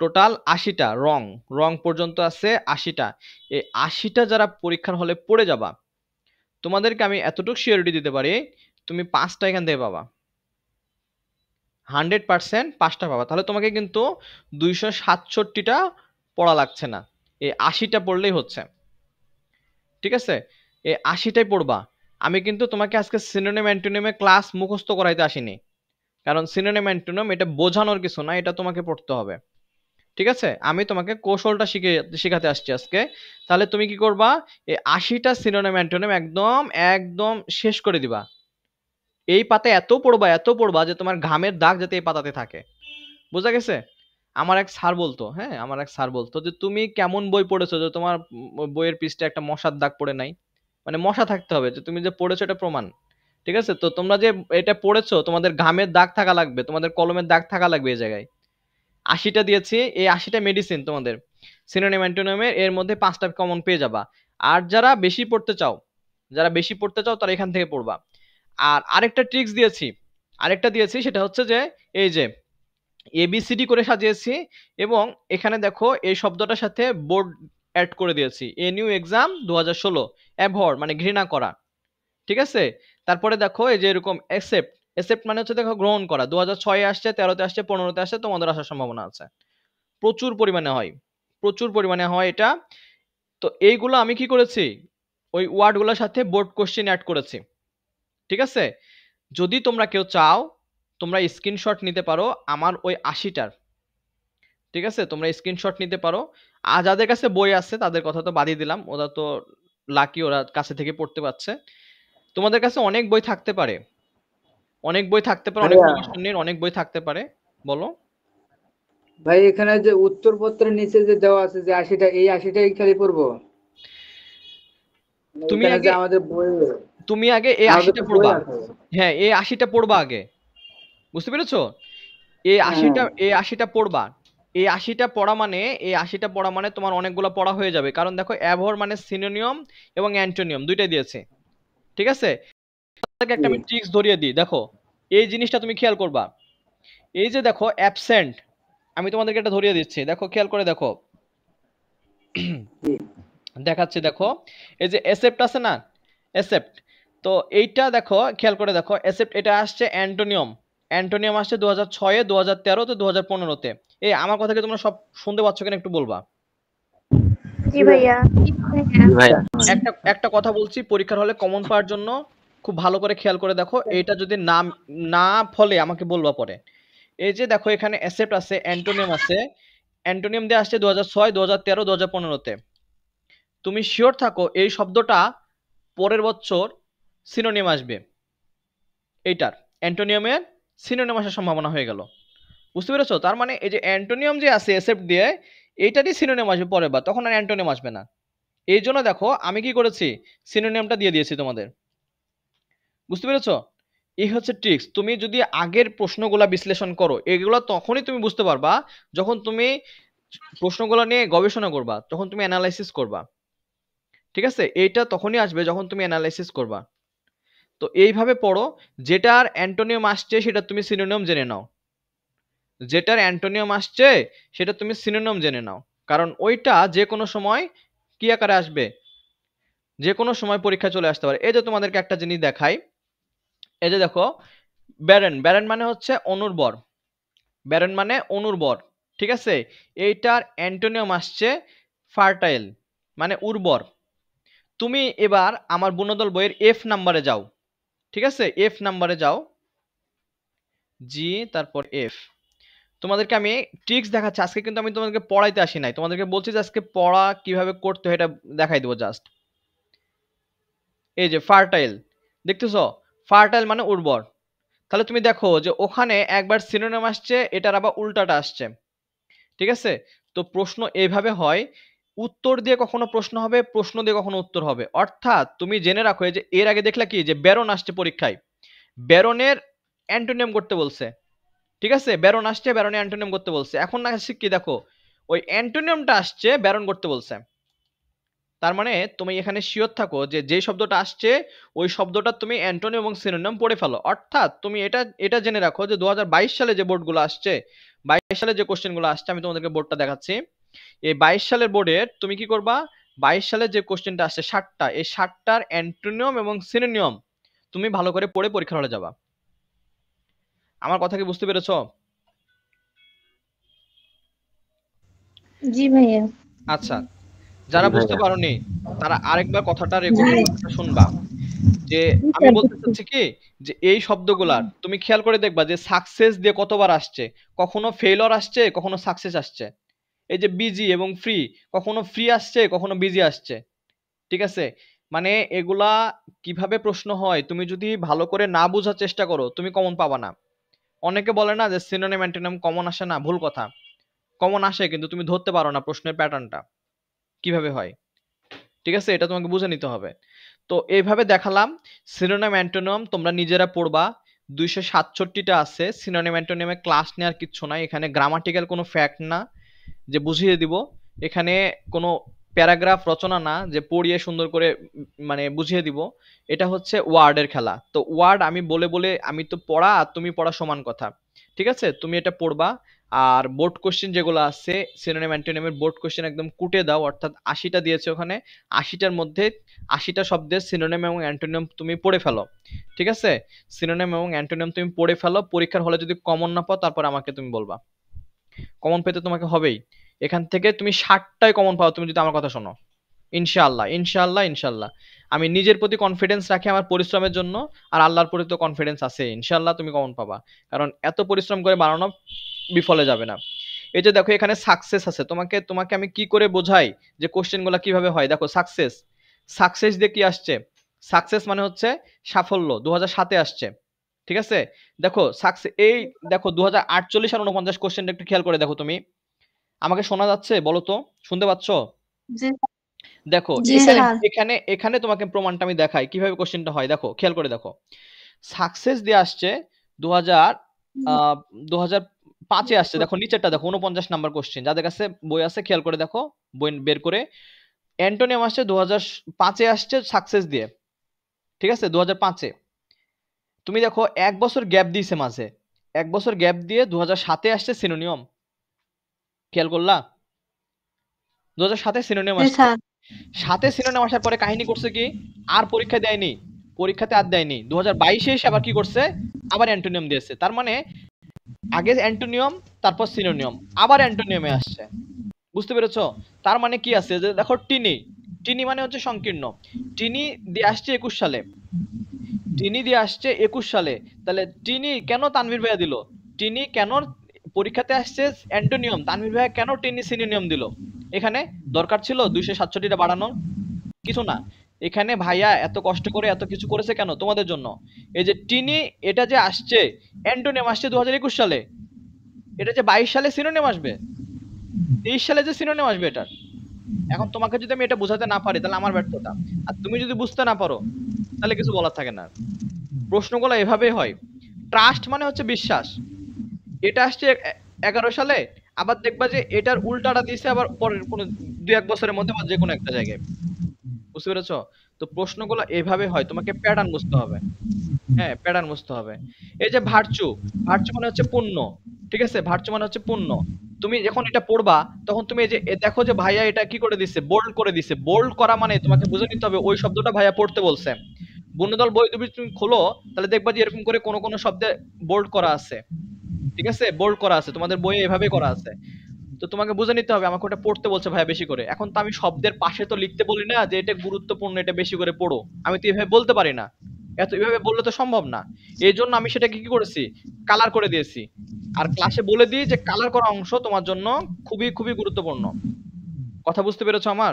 টোটাল আশিটা রং রং পর্যন্ত আছে আশিটা এই আশিটা যারা পরীক্ষার হলে পড়ে যাবা তোমাদেরকে আমি এতটুকু শিওরিটি দিতে পারি তুমি পাঁচটা এখান থেকে পাবা হান্ড্রেড পার্সেন্ট পাঁচটা পাবা তাহলে তোমাকে কিন্তু দুইশো সাতষট্টিটা পড়া লাগছে না এই আশিটা পড়লেই হচ্ছে ঠিক আছে এই আশিটাই পড়বা আমি কিন্তু তোমাকে আজকে সিনোনিম অ্যান্টোনিমে ক্লাস মুখস্থ করাইতে আসিনি কারণ সিনোনিম অ্যান্টোনিম এটা বোঝানোর কিছু না এটা তোমাকে পড়তে হবে ঠিক আছে আমি তোমাকে কৌশলটা শিখে শেখাতে আসছি আজকে তাহলে তুমি কি করবা এই আশিটা সিনোনিম অ্যান্টোনিম একদম একদম শেষ করে দিবা এই পাতা এত পড়বা এত পড়বা যে তোমার ঘামের দাগ যাতে এই পাতাতে থাকে বোঝা গেছে আমার এক স্যার বলতো হ্যাঁ আমার এক স্যার বলতো যে তুমি কেমন বই পড়েছো যে তোমার বইয়ের পৃষ্ঠে একটা মশার দাগ পড়ে নাই মানে মশা থাকতে হবে যে তুমি যে পড়েছো এটা প্রমাণ ঠিক আছে তো তোমরা যে এটা পড়েছো তোমাদের ঘামের দাগ থাকা লাগবে তোমাদের কলমের দাগ থাকা লাগবে এই জায়গায় আশিটা দিয়েছি এই আশিটা মেডিসিন তোমাদের সিনোনিম অ্যান্টোনিমের এর মধ্যে পাঁচটা কমন পেয়ে যাবা আর যারা বেশি পড়তে চাও যারা বেশি পড়তে চাও তারা এখান থেকে পড়বা আর আরেকটা ট্রিক্স দিয়েছি আরেকটা দিয়েছি সেটা হচ্ছে যে এই যে এবিসিডি করে সাজিয়েছি এবং এখানে দেখো এই শব্দটার সাথে বোর্ড অ্যাড করে দিয়েছি এ নিউ এক্সাম দু হাজার ষোলো অ্যাভর মানে ঘৃণা করা ঠিক আছে তারপরে দেখো এই যে এরকম অ্যাকসেপ্ট অ্যাকসেপ্ট মানে হচ্ছে দেখো গ্রহণ করা দু হাজার ছয়ে আসছে তেরোতে আসছে পনেরোতে আসছে তোমাদের আসার সম্ভাবনা আছে প্রচুর পরিমাণে হয় প্রচুর পরিমাণে হয় এটা তো এইগুলো আমি কি করেছি ওই ওয়ার্ডগুলোর সাথে বোর্ড কোশ্চেন অ্যাড করেছি ঠিক আছে যদি তোমরা কেউ চাও তোমরা স্ক্রিনশট নিতে পারো আমার ওই আশিটার ঠিক আছে তোমরা স্ক্রিনশট নিতে পারো আর যাদের কাছে বই আছে তাদের কথা তো বাদই দিলাম ওরা তো লাকি ওরা কাছে থেকে পড়তে পারছে তোমাদের কাছে অনেক বই থাকতে পারে অনেক বই থাকতে পারে অনেক প্রকাশনীর অনেক বই থাকতে পারে বলো ভাই এখানে যে উত্তরপত্রের নিচে যে দেওয়া আছে যে আশিটা এই আশিটাই খালি পড়বো মানে তুমি আগে আমাদের বই তুমি আগে এই আশিটা পড়বা হ্যাঁ এই আশিটা পড়বা আগে বুঝতে পেরেছো এই হ্যাঁ। আশিটা এই আশিটা পড়বা এই আশিটা পড়া মানে এই আশিটা পড়া মানে তোমার অনেকগুলো পড়া হয়ে যাবে কারণ দেখো অ্যাভর মানে সিনোনিয়ম এবং অ্যান্টোনিয়ম দুইটাই দিয়েছে ঠিক আছে তাদেরকে একটা আমি ট্রিক্স ধরিয়ে দিই দেখো এই জিনিসটা তুমি খেয়াল করবা এই যে দেখো অ্যাবসেন্ট আমি তোমাদেরকে একটা ধরিয়ে দিচ্ছি দেখো খেয়াল করে দেখো দেখাচ্ছি দেখো এই যে অ্যাসেপ্ট আছে না অ্যাসেপ্ট তো এইটা দেখো খেয়াল করে দেখো অ্যাসেপ্ট এটা আসছে অ্যান্টোনিয়ম অ্যান্টোনিয়াম আসছে দু হাজার ছয়ে দু হাজার তেরোতে দু হাজার পনেরোতে এই আমার কথা কি তোমরা সব শুনতে পাচ্ছ কেন একটু বলবা একটা একটা কথা বলছি পরীক্ষার হলে কমন পাওয়ার জন্য খুব ভালো করে খেয়াল করে দেখো এটা যদি না না ফলে আমাকে বলবা পরে এই যে দেখো এখানে অ্যাসেপ্ট আছে অ্যান্টোনিয়াম আছে অ্যান্টোনিয়াম দিয়ে আসছে দু হাজার ছয় দু হাজার তেরো দু হাজার পনেরোতে তুমি শিওর থাকো এই শব্দটা পরের বছর সিনোনিয়াম আসবে এইটার অ্যান্টোনিয়ামের সিনোনিম আসার সম্ভাবনা হয়ে গেল বুঝতে পেরেছো তার মানে এই যে অ্যান্টোনিয়াম যে আছে এসেপ্ট দিয়ে এইটারই সিনোনিম আসবে পরে বা তখন আর অ্যান্টোনিয়াম আসবে না এই জন্য দেখো আমি কি করেছি সিনোনিয়ামটা দিয়ে দিয়েছি তোমাদের বুঝতে পেরেছো এই হচ্ছে ট্রিক্স তুমি যদি আগের প্রশ্নগুলো বিশ্লেষণ করো এগুলো তখনই তুমি বুঝতে পারবা যখন তুমি প্রশ্নগুলো নিয়ে গবেষণা করবা তখন তুমি অ্যানালাইসিস করবা ঠিক আছে এইটা তখনই আসবে যখন তুমি অ্যানালাইসিস করবা তো এইভাবে পড়ো যেটার অ্যান্টোনিয়াম আসছে সেটা তুমি সিনোনিয়াম জেনে নাও যেটার অ্যান্টোনিয়াম আসছে সেটা তুমি সিনোনিয়াম জেনে নাও কারণ ওইটা যে কোনো সময় কি আকারে আসবে যে কোনো সময় পরীক্ষা চলে আসতে পারে এই যে তোমাদেরকে একটা জিনিস দেখাই এই যে দেখো ব্যারেন ব্যারেন মানে হচ্ছে অনুর্বর ব্যারেন মানে অনুর্বর ঠিক আছে এইটার অ্যান্টোনিয়াম আসছে ফার্টাইল মানে উর্বর তুমি এবার আমার বুনদল বইয়ের এফ নাম্বারে যাও ঠিক আছে এফ নাম্বারে যাও জি তারপর এফ তোমাদেরকে আমি ট্রিক্স দেখাচ্ছি আজকে কিন্তু আমি তোমাদেরকে পড়াইতে আসি নাই তোমাদেরকে বলছি যে আজকে পড়া কিভাবে করতে হয় এটা দেখাই দেবো জাস্ট এই যে ফার্টাইল দেখতেছ ফার্টাইল মানে উর্বর তাহলে তুমি দেখো যে ওখানে একবার সিনোনিম আসছে এটার আবার উল্টাটা আসছে ঠিক আছে তো প্রশ্ন এইভাবে হয় উত্তর দিয়ে কখনো প্রশ্ন হবে প্রশ্ন দিয়ে কখনো উত্তর হবে অর্থাৎ তুমি জেনে রাখো যে এর আগে দেখলে কি যে ব্যারন আসছে পরীক্ষায় ব্যারনের অ্যান্টোনিয়াম করতে বলছে ঠিক আছে ব্যারন আসছে ব্যারনে অ্যান্টোনিয়াম করতে বলছে এখন আসছে কি দেখো ওই অ্যান্টোনিয়ামটা আসছে ব্যারন করতে বলছে তার মানে তুমি এখানে শিওর থাকো যে যে শব্দটা আসছে ওই শব্দটা তুমি অ্যান্টোনিয়াম এবং সিনোনিয়াম পড়ে ফেলো অর্থাৎ তুমি এটা এটা জেনে রাখো যে দু সালে যে বোর্ডগুলো আসছে বাইশ সালে যে কোশ্চেনগুলো আসছে আমি তোমাদেরকে বোর্ডটা দেখাচ্ছি এই বাইশ সালের বোর্ডের তুমি কি করবা বাইশ সালে যে কোশ্চেনটা আসছে ষাটটা এই ষাটটার অ্যান্টোনিয়ম এবং সিনোনিয়ম তুমি ভালো করে পড়ে পরীক্ষা হলে যাবা আমার কথা কি বুঝতে পেরেছ জি ভাইয়া আচ্ছা যারা বুঝতে পারোনি তারা আরেকবার কথাটা রেকর্ডিং শুনবা যে আমি বলতে চাচ্ছি কি যে এই শব্দগুলার তুমি খেয়াল করে দেখবা যে সাকসেস দিয়ে কতবার আসছে কখনো ফেলর আসছে কখনো সাকসেস আসছে এই যে বিজি এবং ফ্রি কখনো ফ্রি আসছে কখনো বিজি আসছে ঠিক আছে মানে এগুলা কিভাবে প্রশ্ন হয় তুমি যদি ভালো করে না বোঝার চেষ্টা করো তুমি কমন পাবা না অনেকে বলে না যে সিনোনিম অ্যান্টোনিম কমন আসে না ভুল কথা কমন আসে কিন্তু তুমি ধরতে পারো না প্রশ্নের প্যাটার্নটা কিভাবে হয় ঠিক আছে এটা তোমাকে বুঝে নিতে হবে তো এইভাবে দেখালাম সিনোনিম অ্যান্টোনিম তোমরা নিজেরা পড়বা দুইশো সাতষট্টিটা আছে সিনোনিম অ্যান্টোনিমে ক্লাস নেওয়ার কিচ্ছু নাই এখানে গ্রামাটিক্যাল কোনো ফ্যাক্ট না যে বুঝিয়ে দিব এখানে কোনো প্যারাগ্রাফ রচনা না যে পড়িয়ে সুন্দর করে মানে বুঝিয়ে দিব এটা হচ্ছে ওয়ার্ডের খেলা তো ওয়ার্ড আমি বলে বলে আমি তো পড়া আর তুমি পড়া সমান কথা ঠিক আছে তুমি এটা পড়বা আর বোর্ড কোশ্চেন যেগুলো আছে সিনোনিম অ্যান্টোনিমের বোর্ড কোশ্চেন একদম কুটে দাও অর্থাৎ আশিটা দিয়েছে ওখানে আশিটার মধ্যে আশিটা শব্দের সিনোনিম এবং অ্যান্টোনিয়াম তুমি পড়ে ফেলো ঠিক আছে সিনোনিম এবং অ্যান্টোনিয়াম তুমি পড়ে ফেলো পরীক্ষার হলে যদি কমন না পাও তারপর আমাকে তুমি বলবা কমন পেতে তোমাকে হবেই এখান থেকে তুমি ষাটটায় কমন পাও তুমি যদি আমার কথা শোনো ইনশাআল্লাহ ইনশাআল্লাহ ইনশাআল্লাহ আমি নিজের প্রতি কনফিডেন্স রাখি আমার পরিশ্রমের জন্য আর আল্লাহর প্রতি তো কনফিডেন্স আছে ইনশাআল্লাহ তুমি কমন পাবা কারণ এত পরিশ্রম করে বানানো বিফলে যাবে না এই যে দেখো এখানে সাকসেস আছে তোমাকে তোমাকে আমি কি করে বোঝাই যে কোশ্চেনগুলো কিভাবে হয় দেখো সাকসেস সাকসেস দিয়ে কি আসছে সাকসেস মানে হচ্ছে সাফল্য দু সাতে আসছে ঠিক আছে দেখো সাকসেস এই দেখো দু আর উনপঞ্চাশ কোশ্চেনটা একটু খেয়াল করে দেখো তুমি আমাকে শোনা যাচ্ছে বলো তো শুনতে পাচ্ছ দেখো এখানে হ্যাঁ। এখানে এখানে তোমাকে প্রমাণটা আমি দেখাই কিভাবে কোশ্চেনটা হয় দেখো খেয়াল করে দেখো সাকসেস দিয়ে আসছে দু হাজার পাঁচে আসছে দেখো নিচেরটা দেখো উনপঞ্চাশ নাম্বার কোশ্চেন যাদের কাছে বই আছে খেয়াল করে দেখো বই বের করে অ্যান্টোনিয়াম আসছে দু হাজার পাঁচে আসছে সাকসেস দিয়ে ঠিক আছে দু হাজার পাঁচে তুমি দেখো এক বছর গ্যাপ দিয়েছে মাঝে এক বছর গ্যাপ দিয়ে দু হাজার সাতে আসছে সিনোনিয়ম খেয়াল করলা দু হাজার সাতে সিনোনিম হ্যাঁ, আসছে সাথে সিনোনিম আসার পরে কাহিনী করছে কি আর পরীক্ষা দেয়নি পরীক্ষাতে আর দেয়নি দু হাজার বাইশে এসে আবার কি করছে আবার অ্যান্টোনিয়াম দিয়েছে তার মানে আগে অ্যান্টোনিয়াম তারপর সিনোনিয়াম আবার অ্যান্টোনিয়ামে আসছে বুঝতে পেরেছ তার মানে কি আছে যে দেখো টিনি টিনি মানে হচ্ছে সংকীর্ণ টিনি দিয়ে আসছে একুশ সালে টিনি দিয়ে আসছে একুশ সালে তাহলে টিনি কেন তানভীর ভাইয়া দিল টিনি কেন পরীক্ষাতে আসছে অ্যান্টোনিয়ম তানভীর ভাইয়া কেন টেনিসিনিয়ম দিল এখানে দরকার ছিল দুইশো সাতষট্টিটা বাড়ানোর কিছু না এখানে ভাইয়া এত কষ্ট করে এত কিছু করেছে কেন তোমাদের জন্য এই যে টিনি এটা যে আসছে অ্যান্টোনিয়াম আসছে দু সালে এটা যে বাইশ সালে সিনোনিয়াম আসবে তেইশ সালে যে সিনোনিয়াম আসবে এটার এখন তোমাকে যদি আমি এটা বোঝাতে না পারি তাহলে আমার ব্যর্থতা আর তুমি যদি বুঝতে না পারো তাহলে কিছু বলার থাকে না প্রশ্নগুলো এভাবে হয় ট্রাস্ট মানে হচ্ছে বিশ্বাস এটা আসছে এগারো সালে আবার দেখবা যে এটার উল্টাটা দিছে আবার পরের কোনো দু এক বছরের মধ্যে বা যে কোনো একটা জায়গায় বুঝতে পেরেছ তো প্রশ্নগুলো এভাবে হয় তোমাকে প্যাটার্ন বুঝতে হবে হ্যাঁ প্যাটার্ন বুঝতে হবে এই যে ভার্চু ভার্চু মানে হচ্ছে পুণ্য ঠিক আছে ভার্চু মানে হচ্ছে পুণ্য তুমি যখন এটা পড়বা তখন তুমি এই যে দেখো যে ভাইয়া এটা কি করে দিচ্ছে বোল্ড করে দিছে বোল্ড করা মানে তোমাকে বুঝে নিতে হবে ওই শব্দটা ভাইয়া পড়তে বলছে বন্যদল বই তুমি খোলো তাহলে দেখবা যে এরকম করে কোনো কোনো শব্দে বোল্ড করা আছে ঠিক আছে বোল্ড করা আছে তোমাদের বইয়ে এভাবে করা আছে তো তোমাকে বুঝে নিতে হবে আমাকে ওটা পড়তে বলছে ভাইয়া বেশি করে এখন তো আমি শব্দের পাশে তো লিখতে বলি না যে এটা গুরুত্বপূর্ণ এটা বেশি করে পড়ো আমি তো এভাবে বলতে পারি না এত এভাবে বললে তো সম্ভব না এই জন্য আমি সেটাকে কি করেছি কালার করে দিয়েছি আর ক্লাসে বলে দিই যে কালার করা অংশ তোমার জন্য খুবই খুবই গুরুত্বপূর্ণ কথা বুঝতে পেরেছো আমার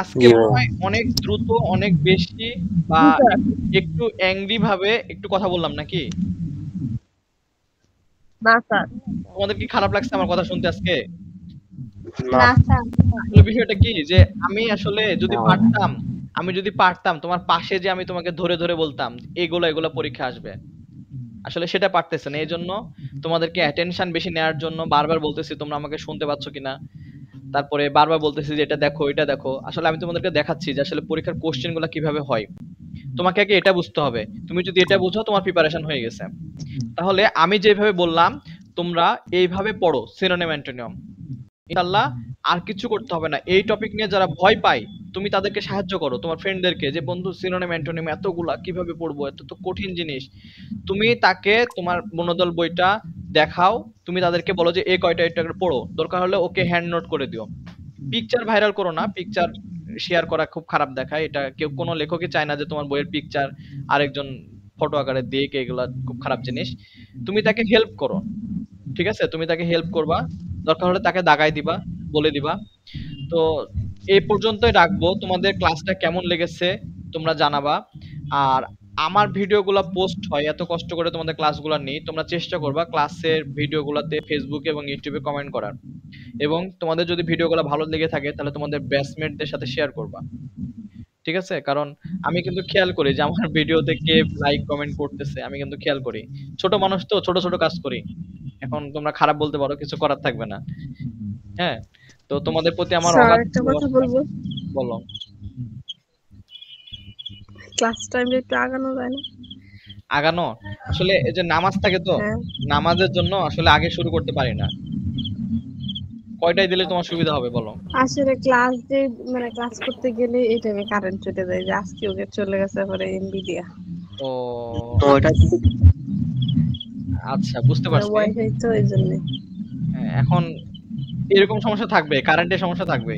আজকে অনেক দ্রুত অনেক বেশি বা একটু অ্যাংরি ভাবে একটু কথা বললাম নাকি না স্যার তোমাদের কি খারাপ লাগছে আমার কথা শুনতে আজকে বিষয়টা কি যে আমি আসলে যদি পারতাম আমি যদি পারতাম তোমার পাশে যে আমি তোমাকে ধরে ধরে বলতাম এগুলো এগুলো পরীক্ষা আসবে আসলে সেটা পারতেছে না এই জন্য তোমাদেরকে অ্যাটেনশন বেশি নেয়ার জন্য বারবার বলতেছি তোমরা আমাকে শুনতে পাচ্ছ কিনা তারপরে বারবার বলতেছি যে এটা দেখো এটা দেখো আসলে আমি তোমাদেরকে দেখাচ্ছি যে আসলে পরীক্ষার কোশ্চেন গুলা কিভাবে হয় তোমাকে আগে এটা বুঝতে হবে তুমি যদি এটা বুঝো তোমার প্রিপারেশন হয়ে গেছে তাহলে আমি যেভাবে বললাম তোমরা এইভাবে পড়ো সিনোনিম অ্যান্টোনিম ইনশাআল্লাহ আর কিছু করতে হবে না এই টপিক নিয়ে যারা ভয় পায় তুমি তাদেরকে সাহায্য করো তোমার ফ্রেন্ডদেরকে যে বন্ধু সিনোনিম অ্যান্টোনিম এতগুলা কিভাবে পড়বো এত তো কঠিন জিনিস তুমি তাকে তোমার মনোদল বইটা দেখাও তুমি তাদেরকে বলো যে এই কয়টা এটা পড়ো দরকার হলে ওকে হ্যান্ড নোট করে দিও পিকচার ভাইরাল করো না পিকচার শেয়ার করা খুব খারাপ দেখায় এটা কেউ কোনো লেখকই চায় না যে তোমার বইয়ের পিকচার আরেকজন ফটো আকারে দেখ এগুলা খুব খারাপ জিনিস তুমি তাকে হেল্প করো ঠিক আছে তুমি তাকে হেল্প করবা দরকার হলে তাকে দাগাই দিবা বলে দিবা তো এই পর্যন্তই রাখবো তোমাদের ক্লাসটা কেমন লেগেছে তোমরা জানাবা আর আমার ভিডিওগুলো পোস্ট হয় এত কষ্ট করে তোমাদের ক্লাসগুলো নেই তোমরা চেষ্টা করবা ক্লাসের ভিডিওগুলোতে ফেসবুকে এবং ইউটিউবে কমেন্ট করার এবং তোমাদের যদি ভিডিওগুলো ভালো লেগে থাকে তাহলে তোমাদের ব্যাচমেটদের সাথে শেয়ার করবা ঠিক আছে কারণ আমি কিন্তু খেয়াল করি যে আমার ভিডিওতে কে লাইক কমেন্ট করতেছে আমি কিন্তু খেয়াল করি ছোট মানুষ তো ছোট ছোট কাজ করি এখন তোমরা খারাপ বলতে পারো কিছু করার থাকবে না হ্যাঁ তো তোমাদের প্রতি আমার একটা কথা বলবো বলো ক্লাস টাইম একটু আগানো যায় না আগানো আসলে এই যে নামাজ থাকে তো হ্যাঁ। নামাজের জন্য আসলে আগে শুরু করতে পারি না কয়টায় দিলে তোমার সুবিধা হবে বলো আসলে ক্লাস যে মানে ক্লাস করতে গেলে এই টাইমে কারেন্ট চলে যায় যে আজকে ওকে চলে গেছে পরে এমবি দিয়া ও তো এটা আচ্ছা বুঝতে পারছি ওয়াইফাই মানে তো এই জন্য হ্যাঁ, এখন এরকম সমস্যা থাকবে কারেন্টের সমস্যা থাকবে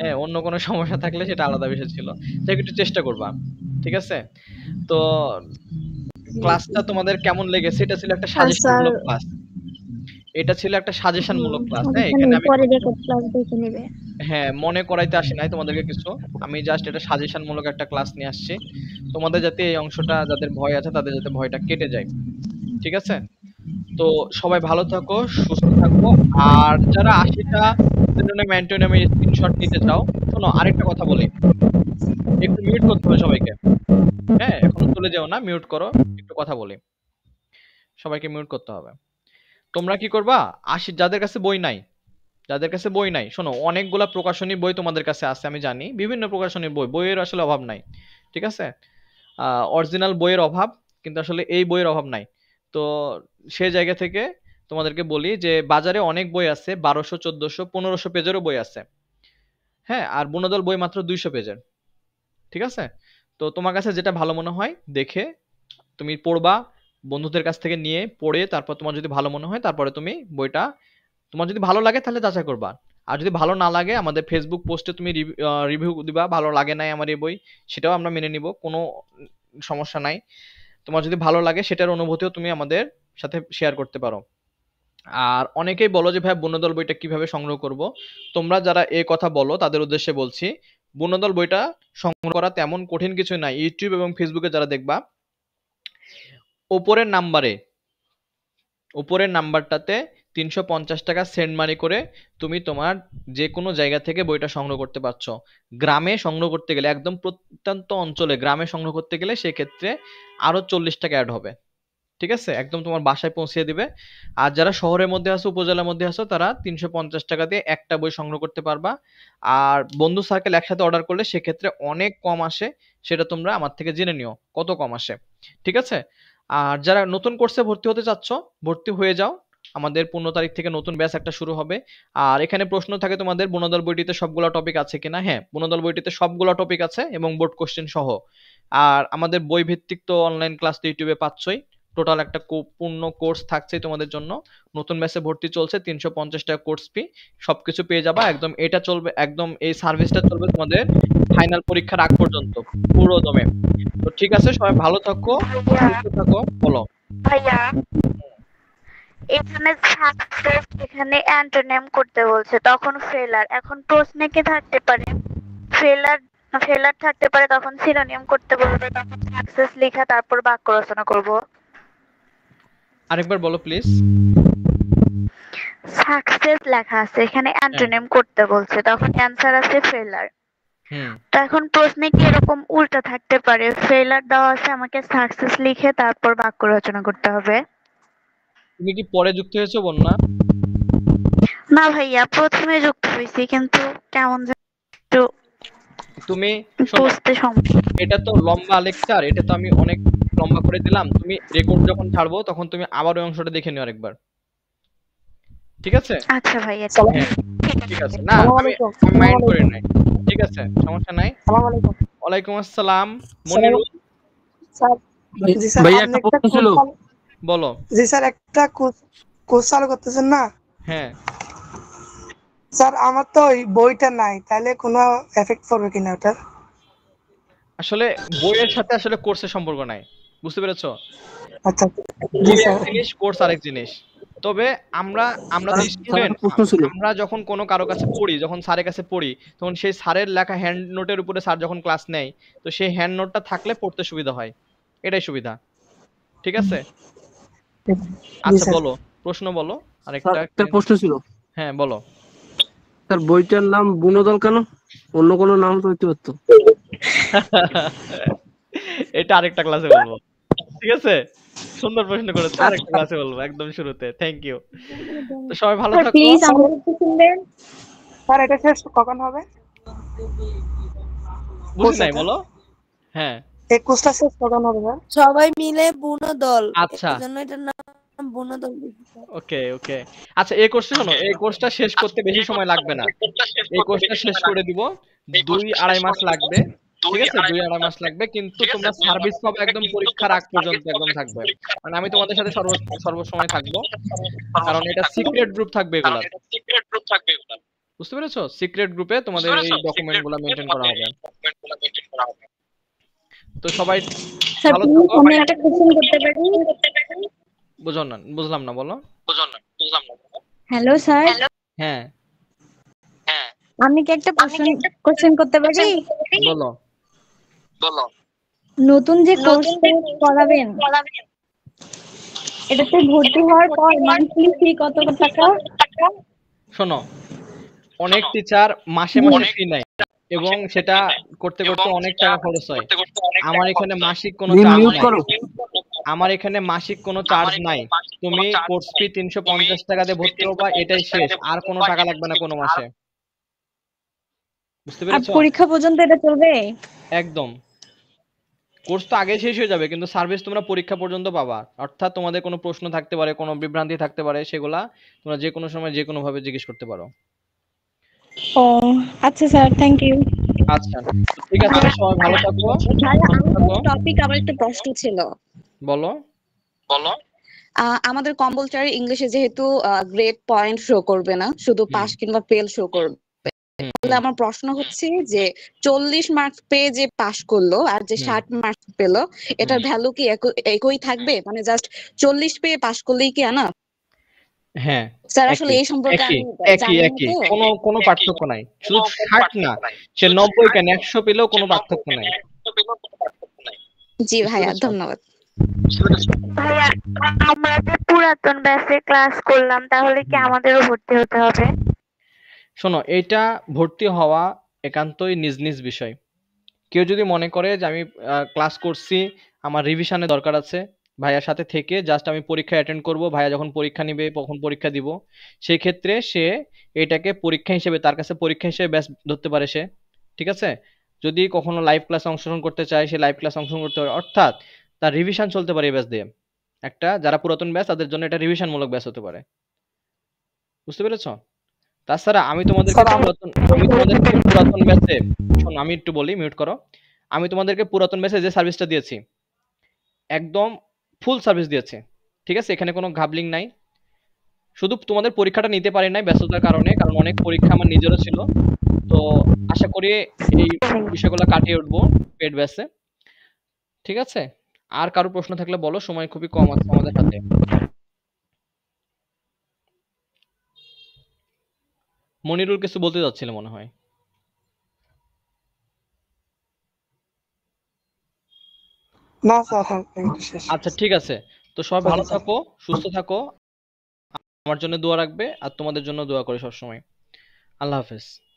হ্যাঁ অন্য কোনো সমস্যা থাকলে সেটা আলাদা বিষয় ছিল যাই একটু চেষ্টা করবা ঠিক আছে তো ক্লাসটা তোমাদের কেমন লেগেছে এটা ছিল একটা হ্যাঁ, সাজেশনমূলক ক্লাস এটা ছিল একটা সাজেশনমূলক ক্লাস হ্যাঁ এখানে আমি পরে ক্লাস দেখে নেবে হ্যাঁ মনে করাইতে আসি নাই তোমাদেরকে কিছু আমি জাস্ট এটা সাজেশনমূলক একটা ক্লাস নিয়ে আসছি তোমাদের যাতে এই অংশটা যাদের ভয় আছে তাদের যাতে ভয়টা কেটে যায় ঠিক আছে তো সবাই ভালো থাকো সুস্থ থাকো আর যারা আশিটা আমি স্ক্রিনশট নিতে চাও শোনো আরেকটা কথা বলি একটু মিউট করতে হবে সবাইকে হ্যাঁ এখন চলে যাও না মিউট করো একটু কথা বলি সবাইকে মিউট করতে হবে তোমরা কি করবা আশি যাদের কাছে বই নাই যাদের কাছে বই নাই শোনো অনেকগুলা প্রকাশনী বই তোমাদের কাছে আছে আমি জানি বিভিন্ন প্রকাশনীর বই বইয়ের আসলে অভাব নাই ঠিক আছে অরিজিনাল বইয়ের অভাব কিন্তু আসলে এই বইয়ের অভাব নাই তো সে জায়গা থেকে তোমাদেরকে বলি যে বাজারে অনেক বই আছে বারোশো চোদ্দশো পনেরোশো পেজেরও বই আছে হ্যাঁ আর বুনোদল বই মাত্র দুইশো পেজের ঠিক আছে তো তোমার কাছে যেটা ভালো মনে হয় দেখে তুমি পড়বা বন্ধুদের কাছ থেকে নিয়ে পড়ে তারপর তোমার যদি ভালো মনে হয় তারপরে তুমি বইটা তোমার যদি ভালো লাগে তাহলে যাচাই করবা আর যদি ভালো না লাগে আমাদের ফেসবুক পোস্টে তুমি রিভিউ দিবা ভালো লাগে নাই আমার এই বই সেটাও আমরা মেনে নিব কোনো সমস্যা নাই তোমার যদি ভালো লাগে সেটার অনুভূতিও তুমি আমাদের সাথে শেয়ার করতে পারো আর অনেকেই বলো যে ভাই বন্যদল বইটা কিভাবে সংগ্রহ করব তোমরা যারা এ কথা বলো তাদের উদ্দেশ্যে বলছি বন্যদল বইটা সংগ্রহ করা তেমন কঠিন কিছু নাই ইউটিউব এবং ফেসবুকে যারা দেখবা উপরের নাম্বারে উপরের নাম্বারটাতে তিনশো পঞ্চাশ টাকা সেন্ড মানি করে তুমি তোমার যে কোনো জায়গা থেকে বইটা সংগ্রহ করতে পারছো গ্রামে সংগ্রহ করতে গেলে একদম প্রত্যন্ত অঞ্চলে গ্রামে সংগ্রহ করতে গেলে সেক্ষেত্রে আরও চল্লিশ টাকা অ্যাড হবে ঠিক আছে একদম তোমার বাসায় পৌঁছিয়ে দিবে আর যারা শহরের মধ্যে আসো উপজেলার মধ্যে আসো তারা তিনশো পঞ্চাশ টাকা দিয়ে একটা বই সংগ্রহ করতে পারবা আর বন্ধু সার্কেল একসাথে অর্ডার করলে সেক্ষেত্রে অনেক কম আসে সেটা তোমরা আমার থেকে জেনে নিও কত কম আসে ঠিক আছে আর যারা নতুন কোর্সে ভর্তি হতে চাচ্ছ ভর্তি হয়ে যাও আমাদের পনেরো তারিখ থেকে নতুন ব্যাচ একটা শুরু হবে আর এখানে প্রশ্ন থাকে তোমাদের বনদল বইটিতে সবগুলো টপিক আছে কিনা হ্যাঁ বনদল বইটিতে সবগুলো টপিক আছে এবং বোর্ড কোশ্চেন সহ আর আমাদের বই ভিত্তিক তো অনলাইন ক্লাস তো ইউটিউবে পাচ্ছই টোটাল একটা পূর্ণ কোর্স থাকছেই তোমাদের জন্য নতুন ব্যাচে ভর্তি চলছে তিনশো পঞ্চাশ টাকা কোর্স ফি সব কিছু পেয়ে যাবা একদম এটা চলবে একদম এই সার্ভিসটা চলবে তোমাদের ফাইনাল পরীক্ষার আগ পর্যন্ত পুরো দমে তো ঠিক আছে সবাই ভালো থাকো সুস্থ থাকো বলো ভাইয়া এখানে সাকসেস এখানে অ্যান্টোনিম করতে বলছে তখন ফেলার এখন প্রশ্নে কি থাকতে পারে ফেলার ফেলার থাকতে পারে তখন সিনোনিম করতে বলবে তখন সাকসেস লেখা তারপর বাক্য রচনা করব আরেকবার বলো প্লিজ সাকসেস লেখা আছে এখানে অ্যান্টোনিম করতে বলছে তখন অ্যানসার আছে ফেলার এখন প্রশ্নে কি এরকম উল্টা থাকতে পারে ফেলার দেওয়া আছে আমাকে সাকসেস লিখে তারপর বাক্য রচনা করতে হবে তুমি কি পরে যুক্ত হয়েছো বন্যা না ভাইয়া প্রথমে যুক্ত হয়েছি কিন্তু কেমন একটু তুমি বুঝতে সমস্যা এটা তো লম্বা লেকচার এটা তো আমি অনেক লম্বা করে দিলাম তুমি রেকর্ড যখন ছাড়বো তখন তুমি আবার ওই অংশটা দেখে নিও আরেকবার ঠিক আছে আচ্ছা ভাইয়া হ্যাঁ, ঠিক আছে না আমি মাইন্ড করে নাই ঠিক আছে সমস্যা নাই ওয়ালাইকুম আসসালাম মনিরুল ভাইয়া একটা প্রশ্ন ছিল বলো জি স্যার একটা কোর্স চালু করতেছেন না হ্যাঁ স্যার আমার তো ওই বইটা নাই তাহলে কোনো এফেক্ট পড়বে কিনা ওটা আসলে বইয়ের সাথে আসলে কোর্সের সম্পর্ক নাই বুঝতে পেরেছো আচ্ছা জি স্যার জিনিস কোর্স আরেক জিনিস তবে আমরা আমরা আচ্ছা, স্টুডেন্ট আমরা যখন কোনো কারো কাছে পড়ি যখন স্যারের কাছে পড়ি তখন সেই স্যারের লেখা হ্যান্ড নোটের উপরে স্যার যখন ক্লাস নেয় তো সেই হ্যান্ড নোটটা থাকলে পড়তে সুবিধা হয় এটাই সুবিধা ঠিক আছে আচ্ছা বলো প্রশ্ন বলো আরেকটা প্রশ্ন ছিল হ্যাঁ বলো তার বইটার নাম বুনোদল কেন অন্য কোনো নাম তো হইতে পারতো এটা আরেকটা ক্লাসে বলবো ঠিক আছে সুন্দর প্রশ্ন করেছো আরেকটা ক্লাসে বলবো একদম শুরুতে থ্যাংক ইউ তো সবাই ভালো থাকো প্লিজ আমাদের একটু শুনবেন স্যার এটা শেষ কখন হবে বুঝ নাই বলো হ্যাঁ একুশটা শেষ হবে হ্যাঁ? সবাই মিলে বুনো দল আচ্ছা এটার নাম বুনো দল ওকে ওকে আচ্ছা এই কোর্সটা শোনো এই কোর্সটা শেষ করতে বেশি সময় লাগবে না এই কোর্সটা শেষ করে দিব দুই আড়াই মাস লাগবে ঠিক আছে দুই আড়াই মাস লাগবে কিন্তু তোমরা সার্ভিস পাবে একদম পরীক্ষার আগ পর্যন্ত একদম থাকবে মানে আমি তোমাদের সাথে সর্ব সর্বসময় থাকবো কারণ এটা সিক্রেট গ্রুপ থাকবে এগুলা সিক্রেট গ্রুপ থাকবে এগুলা বুঝতে পেরেছো সিক্রেট গ্রুপে তোমাদের এই ডকুমেন্টগুলো মেনটেন করা হবে তো সবাই বুঝলাম না বুঝলাম না বলো হ্যালো স্যার হ্যাঁ আমি কি একটা কোশ্চেন করতে পারি বলো বলো নতুন যে কোর্স করাবেন এটাতে ভর্তি হওয়ার পর মান্থলি ফি কত টাকা শোনো অনেক টিচার মাসে মাসে ফি নেয় এবং সেটা মানে করতে করতে অনেক টাকা খরচ হয় আমার এখানে মাসিক কোনো চার্জ নাই আমার এখানে মাসিক কোনো চার্জ নাই তুমি কোর্স ফি তিনশো পঞ্চাশ টাকা দিয়ে ভর্তি হবা এটাই শেষ আর কোনো টাকা লাগবে না কোনো মাসে বুঝতে পেরেছো পরীক্ষা পর্যন্ত এটা চলবে একদম কোর্স তো আগে শেষ হয়ে যাবে কিন্তু সার্ভিস তোমরা পরীক্ষা পর্যন্ত পাবা অর্থাৎ তোমাদের কোনো প্রশ্ন থাকতে পারে কোনো বিভ্রান্তি থাকতে পারে সেগুলা তোমরা যে কোনো সময় যে কোনো ভাবে জিজ্ঞেস করতে পারো ও আচ্ছা স্যার থ্যাংক ইউ আচ্ছা ঠিক আছে সবাই ভালো থাকো টপিক আমার একটু প্রশ্ন ছিল বলো বলো আমাদের কম্পালসারি ইংলিশে যেহেতু গ্রেড পয়েন্ট শো করবে না শুধু পাস কিংবা ফেল শো করবে তাহলে আমার প্রশ্ন হচ্ছে যে চল্লিশ মার্কস পেয়ে যে পাশ করলো আর যে ষাট মার্কস পেলো এটার ভ্যালু কি একই থাকবে মানে জাস্ট চল্লিশ পেয়ে পাশ করলেই কি আনা হ্যাঁ স্যার আসলে এই সম্পর্কে একই একই কোনো কোনো পার্থক্য নাই শুধু ষাট না সে নব্বই কেন একশো পেলেও কোনো পার্থক্য নাই জি ভাইয়া ধন্যবাদ পুরাতন ব্যাচে ক্লাস করলাম তাহলে কি আমাদেরও ভর্তি হতে হবে শোনো এটা ভর্তি হওয়া একান্তই নিজ নিজ বিষয় কেউ যদি মনে করে যে আমি ক্লাস করছি আমার রিভিশনের দরকার আছে ভাইয়ার সাথে থেকে জাস্ট আমি পরীক্ষা অ্যাটেন্ড করব ভাইয়া যখন পরীক্ষা নিবে তখন পরীক্ষা দিব সেই ক্ষেত্রে সে এটাকে পরীক্ষা হিসেবে তার কাছে পরীক্ষা হিসেবে ব্যাস ধরতে পারে সে ঠিক আছে যদি কখনো লাইভ ক্লাস অংশগ্রহণ করতে চায় সে লাইভ ক্লাস অংশগ্রহণ করতে পারে অর্থাৎ তার রিভিশন চলতে পারে এই ব্যাস দিয়ে একটা যারা পুরাতন ব্যাস তাদের জন্য এটা রিভিশনমূলক ব্যাস হতে পারে বুঝতে পেরেছ তাছাড়া আমি তোমাদের পুরাতন আমি তোমাদেরকে পুরাতন ব্যাসে শোন আমি একটু বলি মিউট করো আমি তোমাদেরকে পুরাতন ব্যাসে যে সার্ভিসটা দিয়েছি একদম ফুল সার্ভিস দিয়েছে ঠিক আছে এখানে কোনো ঘাবলিং নাই শুধু তোমাদের পরীক্ষাটা নিতে পারি নাই ব্যস্ততার কারণে কারণ অনেক পরীক্ষা আমার নিজেরও ছিল তো আশা করি এই বিষয়গুলো কাটিয়ে উঠবো পেট ব্যাসে ঠিক আছে আর কারো প্রশ্ন থাকলে বলো সময় খুবই কম আছে আমাদের হাতে মনিরুল কিছু বলতে যাচ্ছিল মনে হয় না স্যার আচ্ছা ঠিক আছে তো সবাই ভালো আচ্ছা, থাকো সুস্থ থাকো আমার জন্য দোয়া রাখবে আর তোমাদের জন্য দোয়া করি সবসময় আল্লাহ হাফেজ